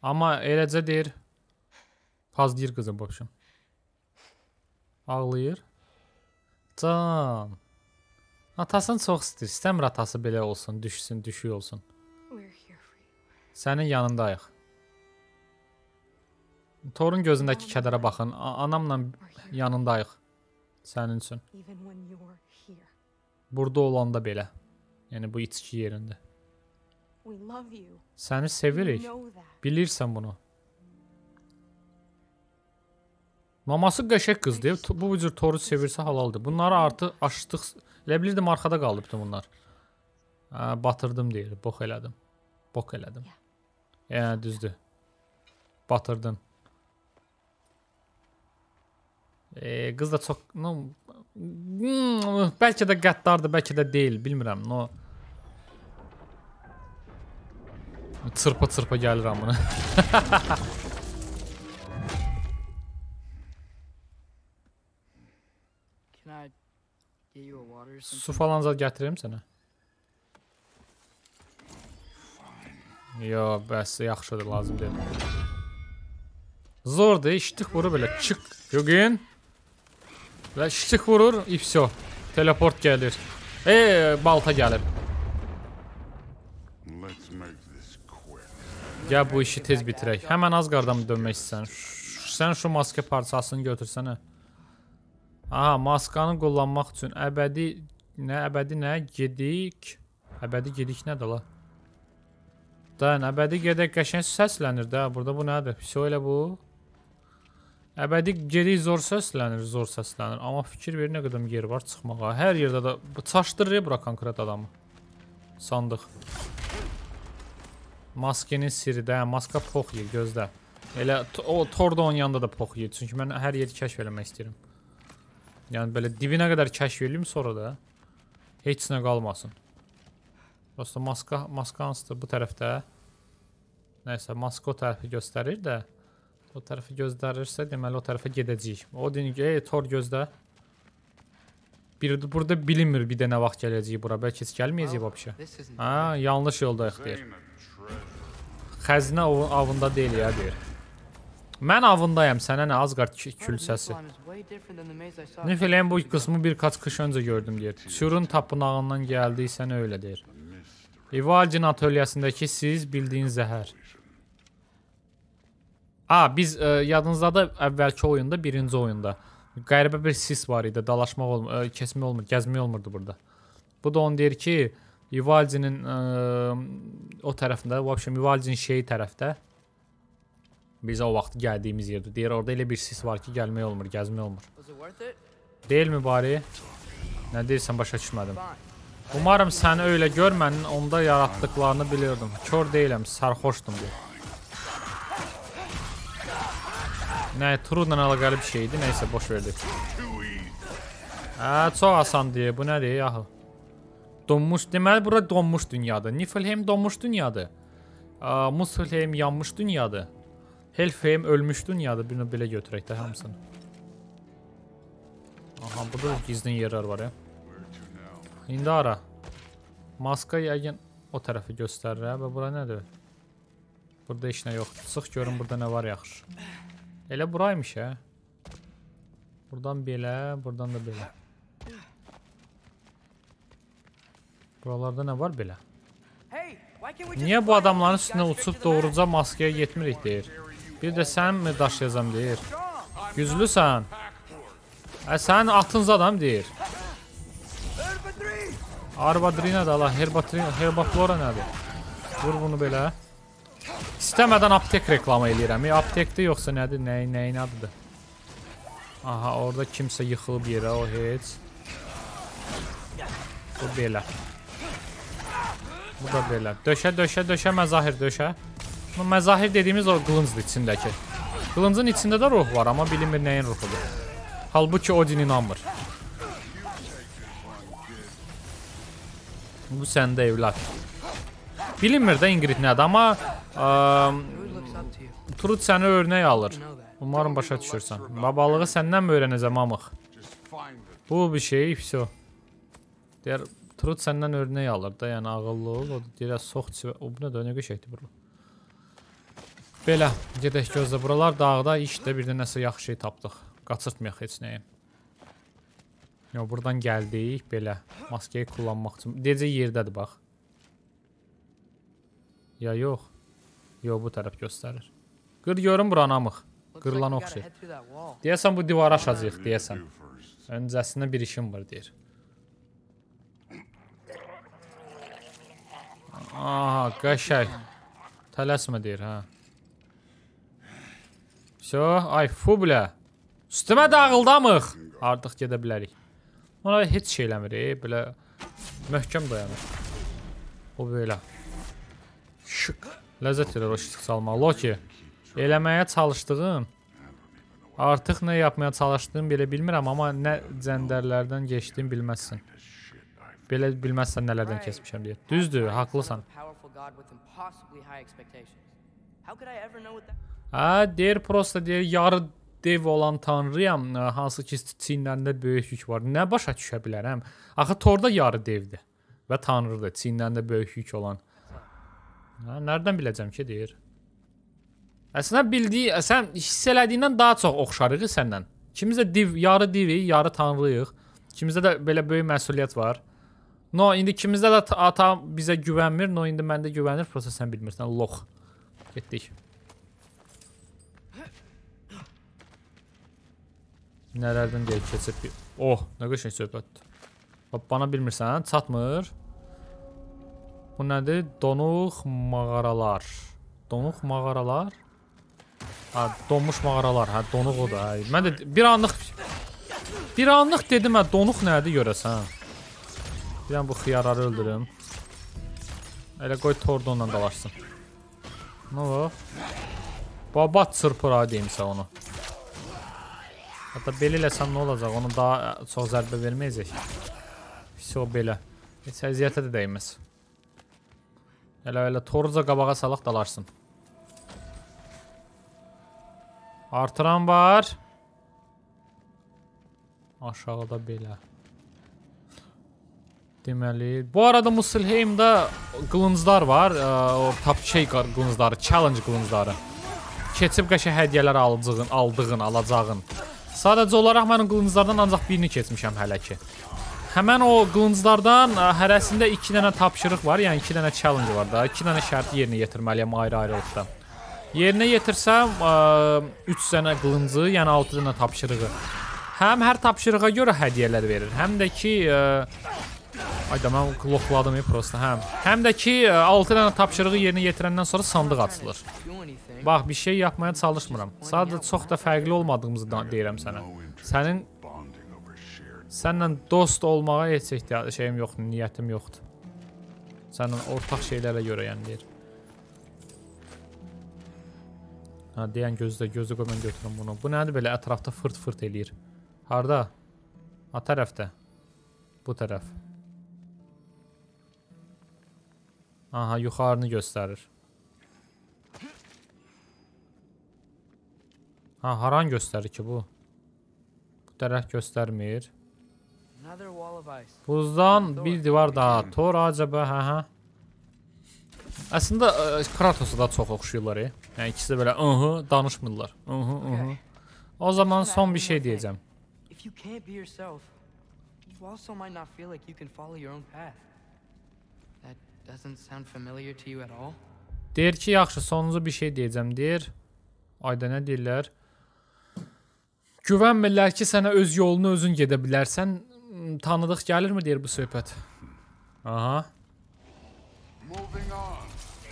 Amma eləcə deyir. Paz deyir qızı boşum. Ağlayır. Can. Atasını çox istəyir. İstəmir atası belə olsun, düşsün, düşük olsun. Sənin yanındayıq. Torun gözündəki kədərə baxın. A Anamla yanındayıq. Sənin üçün. Burada olanda belə. Yəni bu içki yerində. Səni sevirik. Bilirsən bunu. Maması qəşəng qızdır. Bu cür toru sevirsə halaldır. Bunları artıq açdıq. Elə bilirdim arxada qalıbdı bunlar. Hə, batırdım deyir. Box elədim. Bok elədim. Yəni düzdür. Batırdın. E, ee, qız da çox no, mm, bəlkə də qəddardır, bəlkə də deyil, bilmirəm. No. Çırpa-çırpa gəlirəm buna. Su falan zat gətirim sənə. Yo, bəs yaxşıdır, lazım deyil. Zordur, işdik vuru belə çık. Bugün Və şıx vurur, i vso. Teleport gəlir. Ey, balta gəlir. Gəl bu işi tez bitirək. Həmən az qardan dönmək istəyən. Sən şu maske parçasını götürsənə. Aha, maskanı kullanmaq üçün əbədi nə əbədi nə gedik. Əbədi gedik nədir la? Dan əbədi gedək qəşəng səslənir də. Burada bu nədir? Piso elə bu. Əbədi geri zor səslənir, zor səslənir. Amma fikir ver nə qədər yer var çıxmağa. Hər yerdə də çaşdırır bura konkret adamı. Sandıq. Maskenin sirdə, maska pox yer, gözlə. Elə o torda onun yanında da pox yer. Çünki mən hər yeri kəşf eləmək istəyirəm. Yəni belə dibinə qədər kəşf eləyim sonra da heç nə qalmasın. Dostum maska maska hansıdır bu tərəfdə? Nəysə maska o tərəfi göstərir də. O tərəfi göstərirsə, deməli o tərəfə gedəcəyik. O deyir ki, ey Tor gözlə. Bir burada bilinmir bir də nə vaxt gələcəyi bura. Bəlkə heç gəlməyəcək vəbşə. Hə, yanlış yoldayıq deyir. Xəzinə avında deyil ya deyir. Mən avındayam, sənə nə Asgard külsəsi. Nifilin bu qısmı bir kaç qış öncə gördüm deyir. Çürün tapınağından gəldiysən öylə deyir. Ivaldin atölyəsindəki siz bildiyin zəhər. A, biz e, yadınızdadır əvvəlki oyunda, birinci oyunda qəribə bir sis var idi. Dalaşmaq olmur, e, keçmək olmur, gəzmək olmurdu burada. Bu da onu deyir ki, Vivaldi-nin e, o tərəfində, vəbşə Vivaldi-nin şeyi tərəfdə biz o vaxt gəldiyimiz yerdə. Deyir orada elə bir sis var ki, gəlmək olmur, gəzmək olmur. Deyilmi bari? Nə deyirsən başa düşmədim. Umarım səni öylə görmənin onda yaratdıqlarını bilirdim. Kör deyiləm, sarxoşdum deyir. Nə, Trudla əlaqəli bir şeydi. Nəysə, boş verdik. Hə, çox asandır. Bu nədir, yaxı? Donmuş, deməli bura donmuş dünyadır. Niflheim donmuş dünyadır. Muspelheim yanmış dünyadır. Helfheim ölmüş dünyadır. Birini belə götürək də hamısını. Aha, burada gizlin yerlər var ya. İndi ara. Maska yəqin o tərəfi göstərir hə? və bura nədir? Burada heç nə yoxdur. Sıx görün burada nə var yaxşı. Elə buraymış hə. Buradan belə, buradan da belə. Buralarda nə var belə? Niye bu adamların üstünə uçup doğruca maskaya yetmirik deyir. Bir de sen mi daşıyacam deyir. Güclüsən. E sen atınız adam deyir. Arvadrina da la, herbatrina, herbaflora nedir? Vur bunu belə. İstəmədən aptek reklama eləyirəm. Ya aptekdir yoxsa nədir? Nəyin, nəyin adıdır? Aha, orada kimsə yıxılıb yerə, o heç. Bu belə. Bu da belə. Döşə, döşə, döşə məzahir, döşə. Bu məzahir dediyimiz o qılıncdır içindəki. Qılıncın içində də ruh var, amma bilinmir nəyin ruhudur. Halbuki Odin inanmır. Bu səndə evlat. Bilinmir də İngrid nədir, amma ə, e, Trud səni örnək alır. Umarım başa düşürsən. Babalığı səndən mi öyrənəcəm amıq? Bu bir şey, все. Deyər, Trud səndən örnək alır da, yəni ağıllı ol. O deyirə, sox çivə... O, bu nə də, nə qəşəkdir bura? Belə, gedək gözlə. Buralar dağda işdə bir də nəsə yaxşı şey tapdıq. Qaçırtmayaq heç nəyi. Yo, buradan gəldik, belə. Maskeyi kullanmaq üçün. Deyəcək yerdədir, bax. Ya yox. Yox, bu tərəf göstərir. Qır görüm buranamıq. Qırılan oxşayır. Deyəsən bu divara aşacağıq, deyəsən. Öncəsində bir işim var deyir. Aha, qəşəng. Tələsmə deyir, hə. So, ay fublə. Üstümə dağıldamıq. Artıq gedə bilərik. Ona heç şey eləmir, belə möhkəm dayanır. O belə. Şük. Ləzzət elə o şiş salmaq. Loki, eləməyə çalışdığım, artıq nə yapmaya çalışdığım belə bilmirəm, amma nə cəndərlərdən keçdiyimi bilməzsən. Belə bilməzsən nələrdən keçmişəm deyə. Düzdür, haqlısan. Hə, deyir, prosta deyir, yarı dev olan tanrıyam, e, hansı ki çiyinlərində böyük yük var. Nə başa düşə bilərəm? Axı Torda yarı devdir və tanrıdır, çiyinlərində böyük yük olan. Hə, nərdən biləcəm ki, deyir. Əslində bildiyi, sən hiss elədiyindən daha çox oxşarıq səndən. İkimiz də div, yarı divik, yarı tanrıyıq. İkimizdə də belə böyük məsuliyyət var. No, indi kimizdə də atam bizə güvənmir, no indi məndə güvənir, prosta sən bilmirsən, lox. Getdik. Nələrdən deyib keçib. Oh, nə qəşəng söhbətdir. Bax, bana bilmirsən, çatmır. Bu nədir? Donuq mağaralar. Donuq mağaralar. Hə, donmuş mağaralar. Hə, donuq o da. Hə. Mən də bir anlıq bir anlıq dedim hə, donuq nədir görəsən? Bir an bu xiyarları öldürüm. Elə qoy tordonla dalaşsın. Nə var? Baba çırpır ha deyimsə onu. Hətta belə eləsəm nə olacaq? Onu daha çox zərbə verməyəcək. Vəsə belə. Heç əziyyətə də dəyməz. Elə elə torca qabağa salaq dalarsın. Artıran var. Aşağıda belə. Deməli, bu arada Musilheimdə qılınclar var. Ə, e, o top şey qılıncları, challenge qılıncları. Keçib qəşə hədiyyələr alacağın, aldığın, alacağın. Sadəcə olaraq mən qılınclardan ancaq birini keçmişəm hələ ki. Həmən o qılınclardan e, hərəsində 2 dənə tapşırıq var, yəni 2 dənə challenge var da. 2 dənə şərti yerinə yetirməliyəm ayrı-ayrılıqda. Yerinə yetirsəm 3 e, dənə qılıncı, yəni 6 dənə tapşırığı. Həm hər tapşırığa görə hədiyyələr verir, həm də ki ə, e, Ayda mən lokladım prosta, həm. Həm də ki 6 dənə tapşırığı yerinə yetirəndən sonra sandıq açılır. Bax, bir şey yapmaya çalışmıram. Sadəcə çox da fərqli olmadığımızı deyirəm sənə. Sənin Sənlə dost olmağa heç ehtiyac şeyim yoxdur, niyyətim yoxdur. Sənlə ortaq şeylərə görə yəni deyir. Ha, deyən gözdə, gözü qoy mən götürüm bunu. Bu nədir belə ətrafda fırt-fırt eləyir? Harda? Ha tərəfdə. Bu tərəf. Aha, yuxarını göstərir. Ha, haran göstərir ki bu? Bu tərəf göstərmir. Buzdan bir divar daha. Tor acaba, hə hə. Əslində e, Kratosa da çox oxşuyurlar, e. yəni ikisi də belə ıhı danışmırlar. Ihı, ıhı. O zaman son bir şey deyəcəm. If you can't be yourself, you also might not feel like you can follow your own path. That doesn't sound familiar to you at all. Deyir ki, yaxşı, sonuncu bir şey deyəcəm. Deyir, ayda nə deyirlər? Güvənmirlər ki, sənə öz yolunu özün gedə bilərsən tanıdıq gəlirmi deyir bu söhbət? Aha.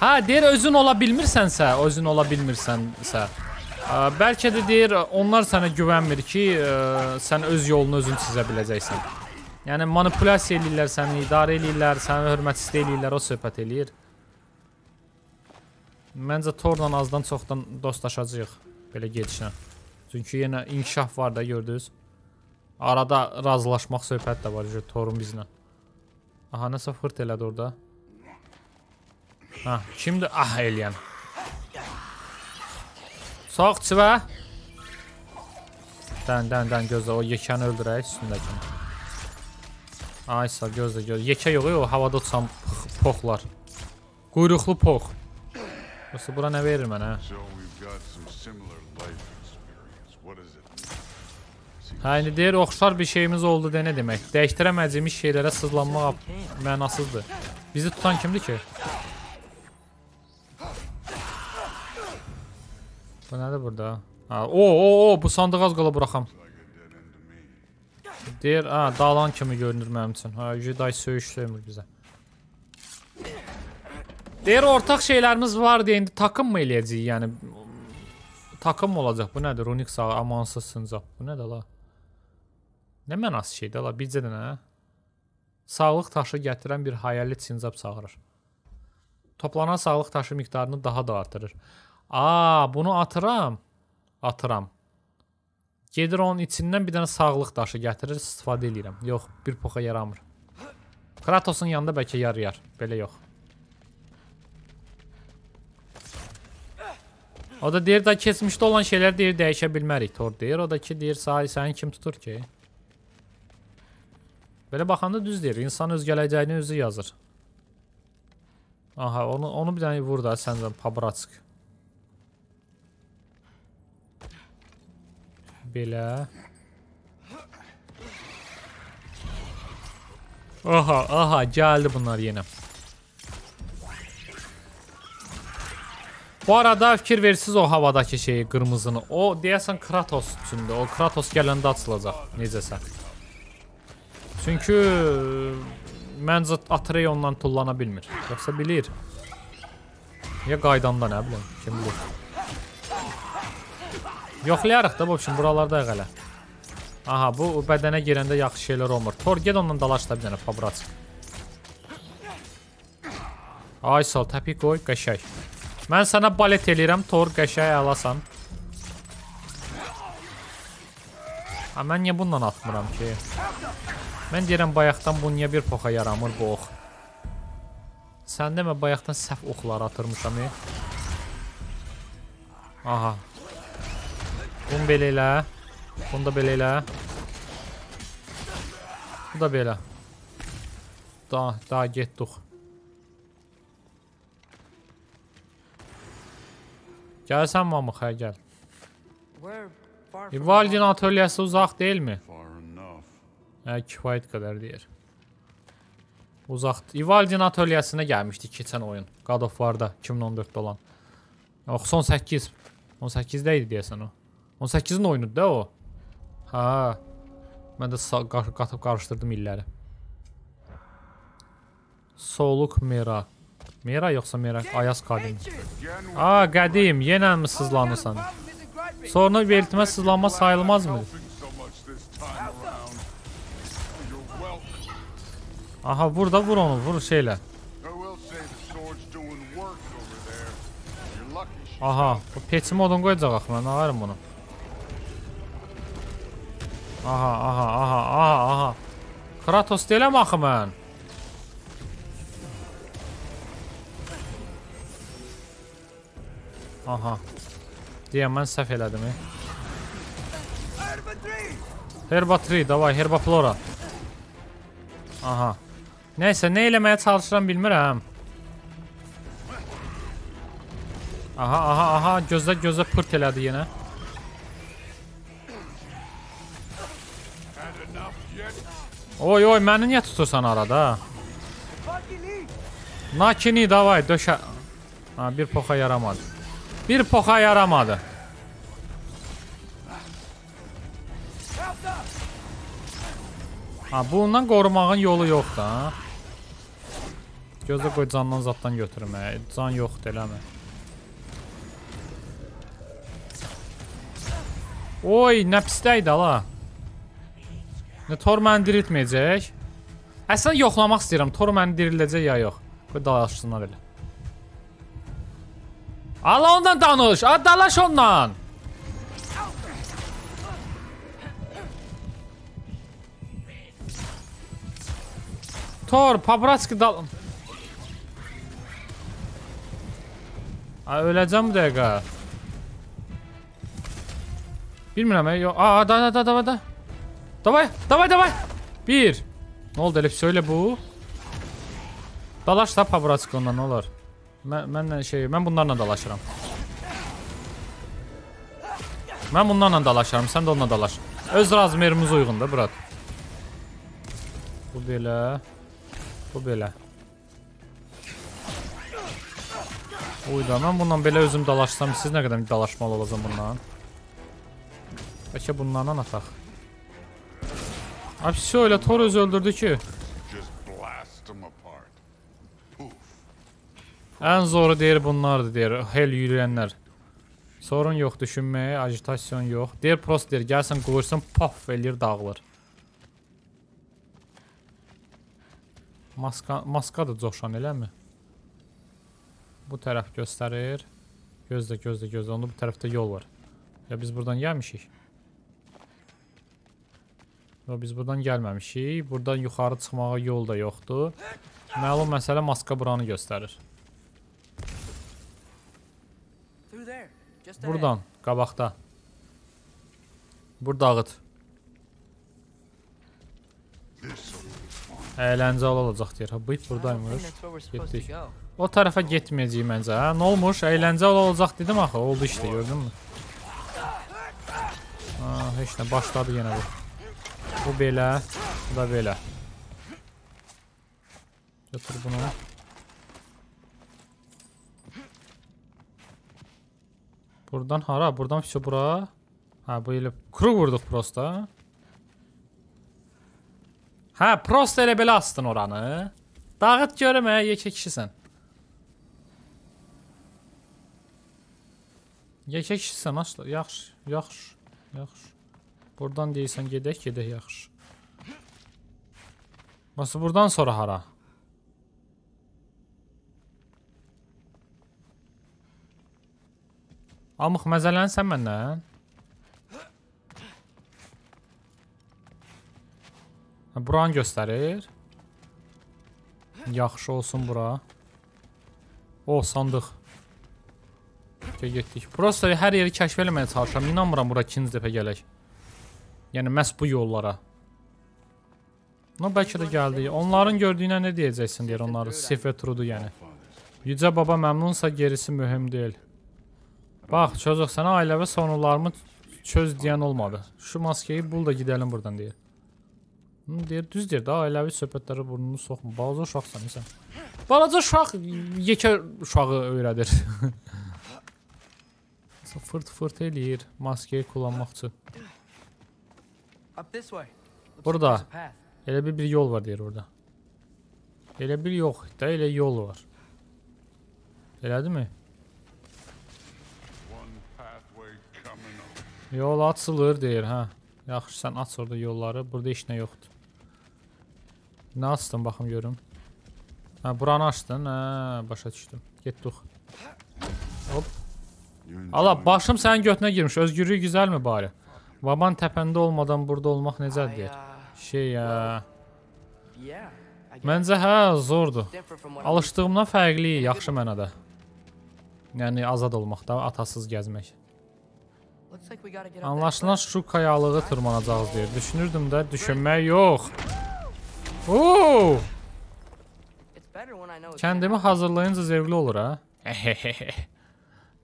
Hə, deyir özün ola bilmirsənsə, özün ola bilmirsənsə. Ə, bəlkə də deyir onlar sənə güvənmir ki, ə, e, sən öz yolunu özün çizə biləcəksən. Yəni manipulyasiya eləyirlər səni, idarə eləyirlər, səni hörmətsiz eləyirlər, o söhbət eləyir. Məncə Torla azdan çoxdan dostlaşacağıq belə gedişlə. Çünki yenə inkişaf var da, gördünüz. Arada razılaşmaq söhbət də var, torun bizlə. Aha, nəsə fırt elədi orada. Hə, kimdir? Ah, eləyən. Sağ çivə. Dən, dən, dən, gözlə, o yekəni öldürək üstündəkini. Aysa, gözlə, gözlə. Yekə yox, yox, havada uçan poxlar. Quyruqlu pox. Yoxsa bura nə verir mənə? Hə? Hə, indi deyir, oxşar bir şeyimiz oldu deyə nə demək? Dəyişdirəməcəyimiz şeylərə sızlanmaq mənasızdır. Bizi tutan kimdir ki? Bu nədir burada? Ha, o, o, o, bu sandıq az qala buraxam. Deyir, ha, dalan kimi görünür mənim üçün. Ha, Jedi söyüş söymür bizə. Deyir, ortaq şeylərimiz var deyə indi takım mı eləyəcəyik? Yəni takım olacaq. Bu nədir? Runix amansız sınca. Bu nədir la? Nə mənası şeydir? Ala bircə dənə sağlıq taşı gətirən bir hayali sincab çağırır. Toplanan sağlıq taşı miqdarını daha da artırır. A, bunu atıram. Atıram. Gedir onun içindən bir dənə sağlıq daşı gətirir, istifadə eləyirəm. Yox, bir poxa yaramır. Kratosun yanında bəlkə yarayar. Belə yox. O da deyir, da keçmişdə olan şeylər deyir, dəyişə bilmərik. Tor deyir, o da ki, deyir, sahi səni kim tutur ki? Böyle bakanda düz deyir. İnsan öz gələcəyini özü yazır. Aha, onu onu bir dənə vur da səndən pabratsk. Belə. Aha, aha, geldi bunlar yenə. Bu arada fikir versiz o havadakı şeyi, kırmızını. O deyəsən Kratos üçündür. O Kratos gələndə açılacaq. Necəsə. Çünki e, məncə Atrey ondan tullana bilmir. Yoxsa bilir. Ya qaydanda nə bilim, kim bilir. Yoxlayarıq da, vəbşin, buralardayıq hələ. Aha, bu bədənə girəndə yaxşı şeylər olmur. Tor, ged ondan dalaş da bir dənə, pabraç. Ay, sol, təpi qoy, qəşək. Mən sənə balet eləyirəm, Tor, qəşək, əlasan. Ha, mən niyə bundan atmıram ki? Mən deyirəm bayaqdan bu niyə bir poxa yaramır bu ox? Sən demə bayaqdan səhv oxlar atırmışam. E? Aha. Bunu belə elə. Bunu da belə elə. Bu da belə. Daha, daha getdik. Gəlsən mamıq, hə gəl. İvalgin e, atölyəsi uzaq deyilmi? Hə, kifayət qədər deyir. Uzaq. Ivaldin atölyəsinə gəlmişdik keçən oyun. God of War-da 2014-də olan. Yox, 18. 18-də idi deyəsən o. 18-in oyunudur da o. Ha. Hə. Mən də qar qatıb qarışdırdım illəri. Soluq Mera. Mera yoxsa Mera? Ayaz qadim. A, qədim. Yenə mi sızlanırsan? Sonra beltimə sızlanma sayılmazmı? Aha burada vur onu vur şeylə. Aha bu peçimi odun qoyacaq axı mən ağarım bunu. Aha aha aha aha aha. Kratos deyiləm axı mən. Aha. Deyəm mən səhv elədim. Herba 3. Herba 3, davay Herba Flora. Aha. Nəysə, nə eləməyə çalışıram bilmirəm. Aha, aha, aha, gözlə gözlə pırt elədi yenə. Oy, oy, məni niyə tutursan arada? Nakini, davay, döşə... Ha, bir poxa yaramadı. Bir poxa yaramadı. Ha, bundan qorumağın yolu yoxdur, ha? Gözə qoy candan zaddan götürməyə. Can yoxdur, eləmi? Oy, nə pisdəydi ala. Nə tor məni diriltməyəcək. Əslən hə, yoxlamaq istəyirəm. Tor məni diriləcək ya yox. Qoy dalaşsınlar elə. Ala ondan danış. A, dalaş ondan. Tor, paparazzi dal... Ay, öləcəm bu dəqiqə. Bilmirəm, yox. Aa, da, da, da, da, da. Davay, davay, davay. Bir. Nə oldu elə? Söylə bu. Dalaş da pabraçıq ondan, nə olar? Mən, mənlə şey, mən bunlarla dalaşıram. Mən bunlarla dalaşaram, sən də onunla dalaş. Öz razmerimiz uyğun da, bırak. Bu belə. Bu belə. Uyda, mən bundan belə özüm dalaşsam, siz nə qədər dalaşmalı olacam bundan? Bəlkə bundan ataq. Abi şey öyle Torres öldürdü ki. Ən zoru deyir bunlardır deyir. Hel yürüyənlər. Sorun yox düşünməyə, agitasyon yox. Deyir prost deyir gəlsən qoyursan paf eləyir dağılır. Maska, maskadır coşan eləmi? Bu tərəf göstərir. Gözlə, gözlə, gözlə. Onda bu tərəfdə yol var. Ya biz buradan gəlmişik. Ya biz buradan gəlməmişik. Buradan yuxarı çıxmağa yol da yoxdur. Məlum məsələ maska buranı göstərir. Buradan, qabaqda. Bur dağıt. Əyləncəli olacaq deyir. Ha, bit buradaymış. Getdik. O tarafa gitmeyeceğim məncə. Hə? Nə olmuş? Eğlence olacak dedim ha. Oldu işte, Gördün mü? heç nə başladı yine bu. Bu bela, bu da bela. Götür bunu. Buradan hara? Buradan işte bura. Ha bu ile kuru vurduk prosta. Ha prosta elə belə astın oranı. Dağıt görüm hə, kişisin. Yekə kişisən asla. Yaxşı, yaxşı, yaxşı. Buradan deyirsən gedək, gedək yaxşı. Bəs buradan sonra hara? Amıq məzələnsən məndən? Buranı göstərir. Yaxşı olsun bura. O, sandıq. Gəl getdik. Prosta hər yeri kəşf eləməyə çalışıram. İnanmıram bura ikinci dəfə gələk. Yəni məhz bu yollara. No, bəlkə də gəldik. Onların gördüyünə nə deyəcəksin deyir onları. Sif və trudu yəni. Yücə baba məmnunsa gerisi mühüm deyil. Bax, çocuq sənə ailəvi sorunlarımı çöz deyən olmadı. Şu maskeyi bul da gedəlim buradan deyir. Hı, deyir, düz deyir də ailəvi söhbətlərə burnunu soxma. Balaca uşaqsan sən. Balaca uşaq yekə uşağı öyrədir. Fırt-fırt eləyir maskeyi kullanmaq üçün. Burada elə bir, bir yol var deyir orada. Elə bir yox, da elə yol var. Elədimi? Yol açılır deyir, hə. Yaxşı, sən aç orada yolları. Burada heç nə yoxdur. Ne açdın baxım görüm. Hə, buranı açdın. Hə, başa düşdüm. Getdik. Allah, başım sənin götünə girmiş. Özgürlük gözəlmi bari? Baban təpəndə olmadan burada olmaq necədir? Şey ya. Məncə hə, zordur. Alışdığımdan fərqli, yaxşı mənə də. Yəni azad olmaq da, atasız gəzmək. Anlaşılan şu qayalığı tırmanacağız deyir. Düşünürdüm də, düşünmək yox. Oo! Kəndimi hazırlayınca zevqli olur ha. Hə?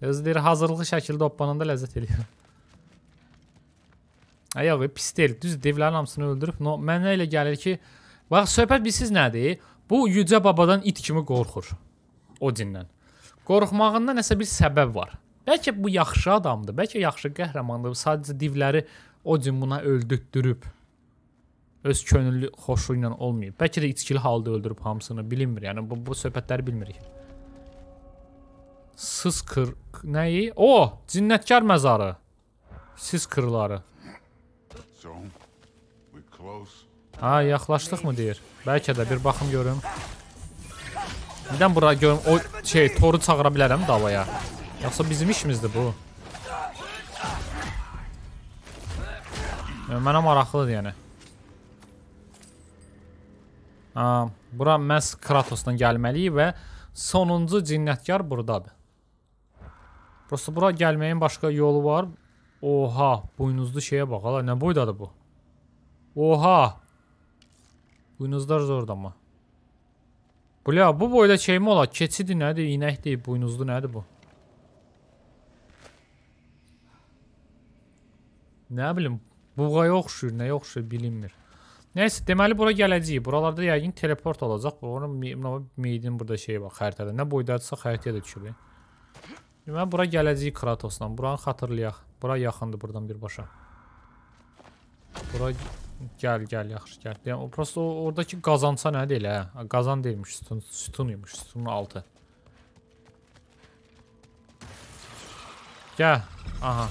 Özü deyir, hazırlıqlı şəkildə hoppananda ləzzət eləyir. Hə, yox, pis deyil. Düz devlərin hamısını öldürüb. No, mənə elə gəlir ki, bax, söhbət bilsiz nədir? Bu yücə babadan it kimi qorxur. Odindən. Qorxmağında nəsə bir səbəb var. Bəlkə bu yaxşı adamdır, bəlkə yaxşı qəhrəmandır. Sadəcə divləri Odin buna öldütdürüb. Öz könüllü xoşu ilə olmayıb. Bəlkə də içkili halda öldürüb hamısını, bilinmir. Yəni bu, bu söhbətləri bilmirik. Sız kır... Nəyi? O! Cinnətkar məzarı. Siz kırları. Ha, yaxlaşdıqmı deyir? Bəlkə də bir baxım görüm. Nədən bura görüm o şey toru çağıra bilərəm davaya. Yoxsa bizim işimizdir bu. Mənə maraqlıdır yəni. Ha, bura məhz Kratosdan gəlməliyik və sonuncu cinnətkar buradadır. Prosta bura gəlməyin başqa yolu var. Oha, buynuzlu şeyə bax. Hala, nə boydadır bu? Oha! Buynuzlar zordur amma. Bula, bu boyda şeymi ola? Keçidir nədir, iynəkdir, buynuzlu nədir bu? Nə bilim, buğaya oxşuyur, nəyə oxşuyur bilinmir. Nəysə, deməli bura gələcəyik. Buralarda yəqin teleport olacaq. Onun meyidin burada şeyi var, xəritədə. Nə boydadırsa xəritəyə də düşür. Deməli bura gələcəyik Kratosla. Buranı xatırlayaq. Bura yaxındır burdan birbaşa. Bura gəl, gəl, yaxşı gəl. Yəni o prosta ordakı qazança nədir elə? Hə? Qazan deyilmiş, sütun, sütun imiş, sütunun altı. Gəl. Aha.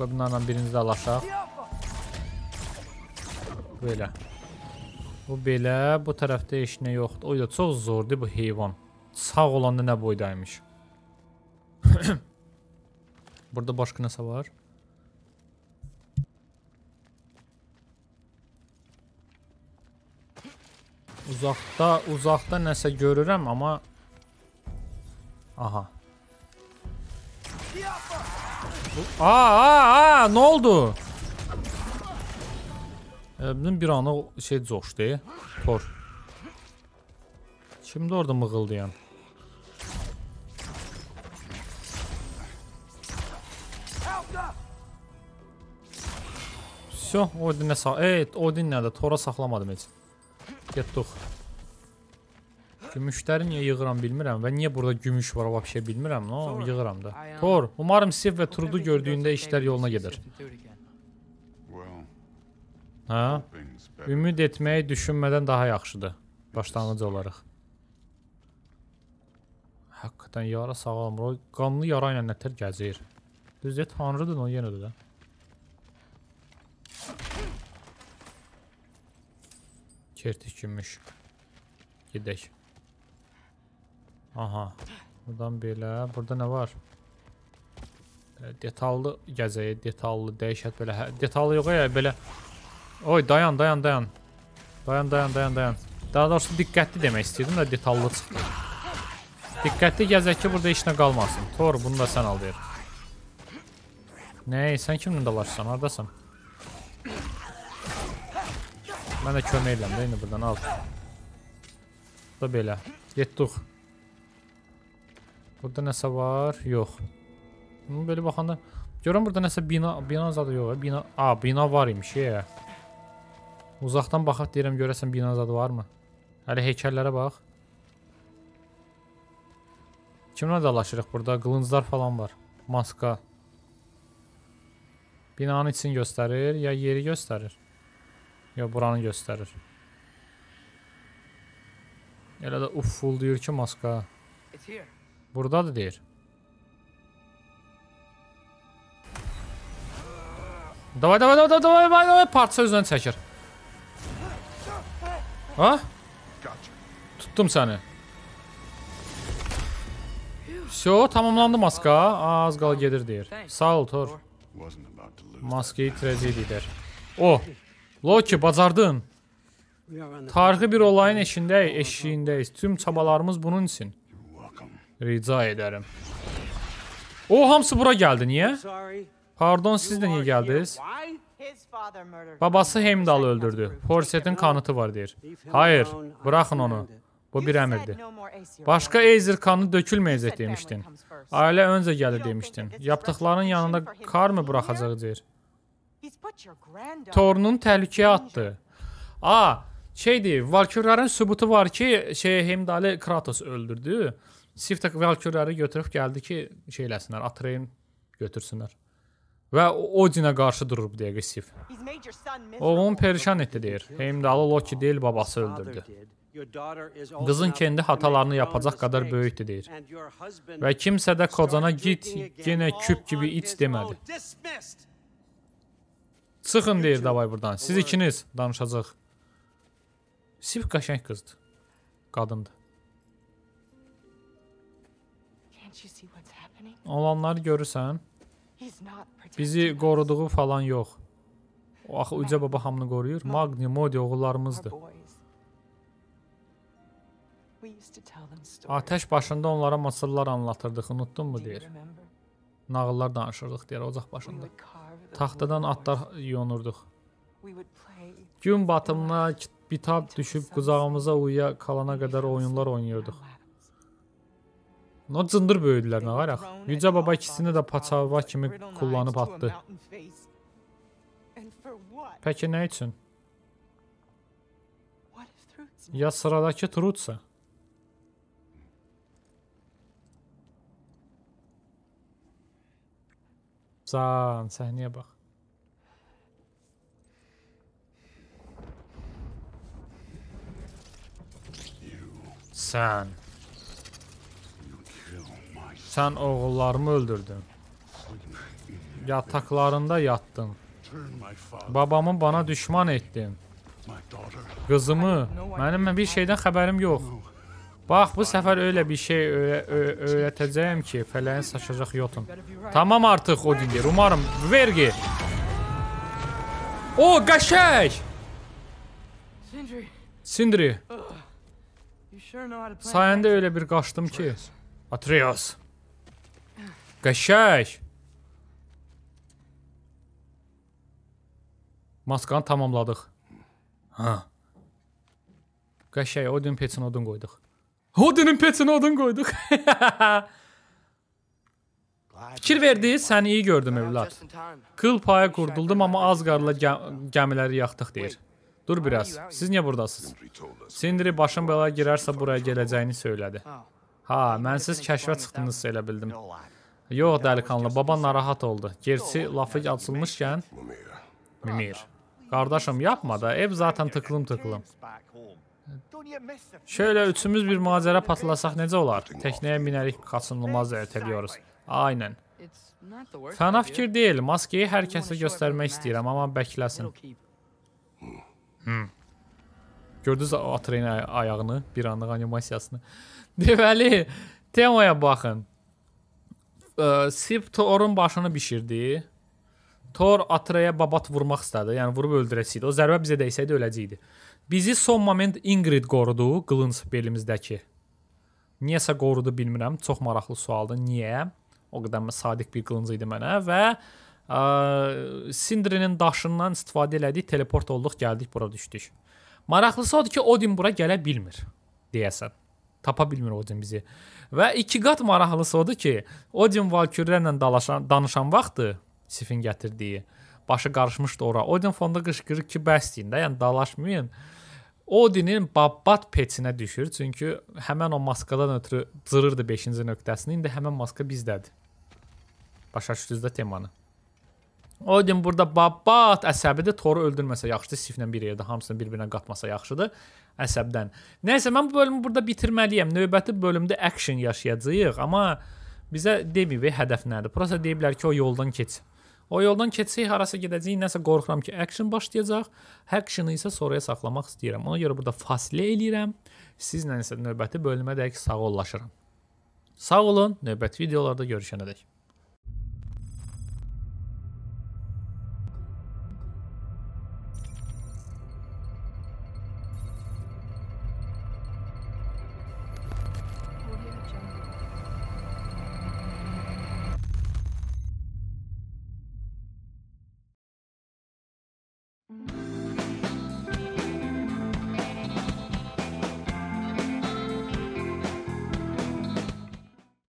Qoy bunlarla birini də alaşaq. Belə. Bu belə, bu tərəfdə heç nə yoxdur. Oy da çox zordur bu heyvan sağ olanda nə boydaymış. Burada başqa nəsə var? Uzaqda, uzaqda nəsə görürəm, amma Aha. Bu, a, a, a, nə oldu? E, bizim bir anı şey coşdu. Tor. Kimdi orada mığıldayan? Все, Odinə sağ. Ey, Odin nədir? Tora saxlamadım heç. Getdik. Gümüşləri niyə yığıram bilmirəm və niyə burada gümüş var vəbşə bilmirəm. No, yığıram da. Tor, umarım Siv və Trudu gördüyündə işlər yoluna gedər. Hə? Ümid etməyi düşünmədən daha yaxşıdır. Başlanğıc olaraq. Həqiqətən yara sağalmır. O qanlı yara ilə nətər gəzir. Düzdür, tanrıdır o yenə də. Kertik imiş. Gedək. Aha. Buradan belə. Burada nə var? Detallı gəzəyə, detallı dəhşət belə. Hə, detallı yox ya, belə. Oy, dayan, dayan, dayan. Dayan, dayan, dayan, dayan. Daha doğrusu diqqətli demək istəyirdim də detallı çıxdı. Diqqətli gəzək ki, burada heç nə qalmasın. Tor, bunu da sən al deyir. Ney, sən kimlə dalaşsan, hardasan? Mənə kömək eləm də indi buradan al. Da belə. Getdik. Burada nəsə var? Yox. Bunu belə baxanda görürəm burada nəsə bina bina zadı yox. Hə? Bina a bina var imiş. Yə. Uzaqdan baxaq deyirəm görəsən bina zadı varmı? Hələ heykəllərə bax. Kimlə dalaşırıq burada? Qılınclar falan var. Maska. Binanın içini göstərir ya yeri göstərir? Ya buranı gösterir. Elə də uff full deyir ki maska. Buradadır deyir. Davay davay davay davay davay davay parça özünə çəkir. Ha? Tuttum seni. Все, tamamlandı maska. Az qal gedir deyir. Sağ ol Thor. Maskeyi itirəcəyik deyir. Oh. Loki, bacardın. Tarixi bir olayın eşindəyik, eşiyindəyiz. Tüm çabalarımız bunun üçün. Rica edərəm. O, hamısı bura gəldi, niyə? Pardon, siz də niyə gəldiniz? Babası Heimdall'ı öldürdü. Porsetin kanıtı var deyir. Hayır, bıraxın onu. Bu bir əmirdir. Başqa Acer kanı dökülməyəcək demişdin. Ailə öncə gəlir demişdin. Yaptıqların yanında kar mı buraxacaq deyir torunun təhlükəyə atdı. A, şeydir, Valkürlərin sübutu var ki, şey Heimdalli Kratos öldürdü. Siftak Valkürləri götürüb gəldi ki, şey eləsinlər, Atreyn götürsünlər. Və Odinə qarşı durub deyək Sif. Oğlunu perişan etdi deyir. Heimdallı Loki deyil, babası öldürdü. Qızın kendi hatalarını yapacaq qədər böyükdür deyir. Və kimsə də kocana git, yenə küp kimi iç demədi. Çıxın deyir davay burdan. Siz ikiniz danışacaq. Siv qəşəng qızdır. Qadındır. Olanları görürsən? Bizi qoruduğu falan yox. O axı Uca baba hamını qoruyur. Magni, Modi oğullarımızdır. Atəş başında onlara masallar anlatırdıq, unutdun mu deyir. Nağıllar danışırdıq deyir ocaq başında. Taxtadan atlar yonurduq. Gün batımına bitab düşüb qucağımıza uyuya qalana qədər oyunlar oynayırdıq. No cındır böyüdülər nə var axı. Yücə baba ikisini də paçava kimi kullanıb atdı. Peki nə üçün? Ya sıradakı Trutsa? Psan, səhnəyə bax. Sən. Sən oğullarımı öldürdün. Yataqlarında yatdın. Babamı bana düşman etdin. Qızımı, mənim bir şeydən xəbərim yox. Bax, bu səfər elə bir şey öyrə öyrətəcəyəm ki, fələyin saçacaq yotun. Tamam artıq Odinger, umarım. Vergi. O, qəşək! Sindri. Sayəndə elə bir qaçdım ki. Atreus. Qəşək. Maskanı tamamladıq. Ha. Qəşək, odun peçin odun qoyduq. Hodinin peçinə odun qoyduq. Fikir verdi, səni iyi gördüm evlad. Qıl paya qurduldum, amma az qarla gəm gəmiləri yaxdıq deyir. Dur biraz, siz niyə buradasınız? Sindri başın belaya girərsə buraya gələcəyini söylədi. Oh. Ha, mən siz kəşfə çıxdınız elə bildim. Yox, dəliqanlı, baban narahat oldu. Gerçi lafı açılmışkən... Mimir. Qardaşım, yapma da, ev zaten tıklım tıklım. Şöyle üçümüz bir macərə patlasaq necə olar? Teknəyə minərik, qaçınılmaz ertəliyoruz. Aynən. Fəna fikir deyil, maskeyi hər kəsə göstərmək istəyirəm, amma bəkləsin. Hmm. Gördünüz atreyin ay ayağını, bir anlıq animasiyasını. Deməli, temaya baxın. Ə, Sip Torun başını bişirdi. Tor Atreyə babat vurmaq istədi, yəni vurub öldürəsiydi. O zərbə bizə dəysəydi öləcəkdi. Bizi son moment Ingrid qorudu, qılınc belimizdəki. Niyəsə qorudu bilmirəm. Çox maraqlı sualdır. Niyə? O qədər sadiq bir qılınc idi mənə və ə, Sindrinin daşından istifadə elədik, teleport olduq, gəldik bura düşdük. Maraqlısı odur ki, Odin bura gələ bilmir deyəsən. Tapa bilmir Odin bizi. Və iki qat maraqlısı odur ki, Odin Valkürlərlə dalaşan, danışan vaxtı Sifin gətirdiyi başı qarışmışdı ora. Odin fonda qışqırır ki, bəsdir də, yəni dalaşmayın. Odinin babbat peçinə düşür, çünki həmən o maskadan ötürü cırırdı 5-ci nöqtəsini. İndi həmən maska bizdədir. Başa düşdünüz də temanı. Odin burada babbat əsəbidir. Toru öldürməsə yaxşıdır. Siflə bir yerdə hamısını bir-birinə qatmasa yaxşıdır əsəbdən. Nəysə mən bu bölümü burada bitirməliyəm. Növbəti bölümdə action yaşayacağıq, amma bizə demir və hədəf nədir? Prosta deyiblər ki, o yoldan keç. O yoldan keçsək harasa gedəcəyik, nəsə qorxuram ki, action başlayacaq. Action isə sonraya saxlamaq istəyirəm. Ona görə burada fasilə eləyirəm. Sizlə isə növbəti bölmədək sağollaşıram. Sağ olun, növbəti videolarda görüşənədək.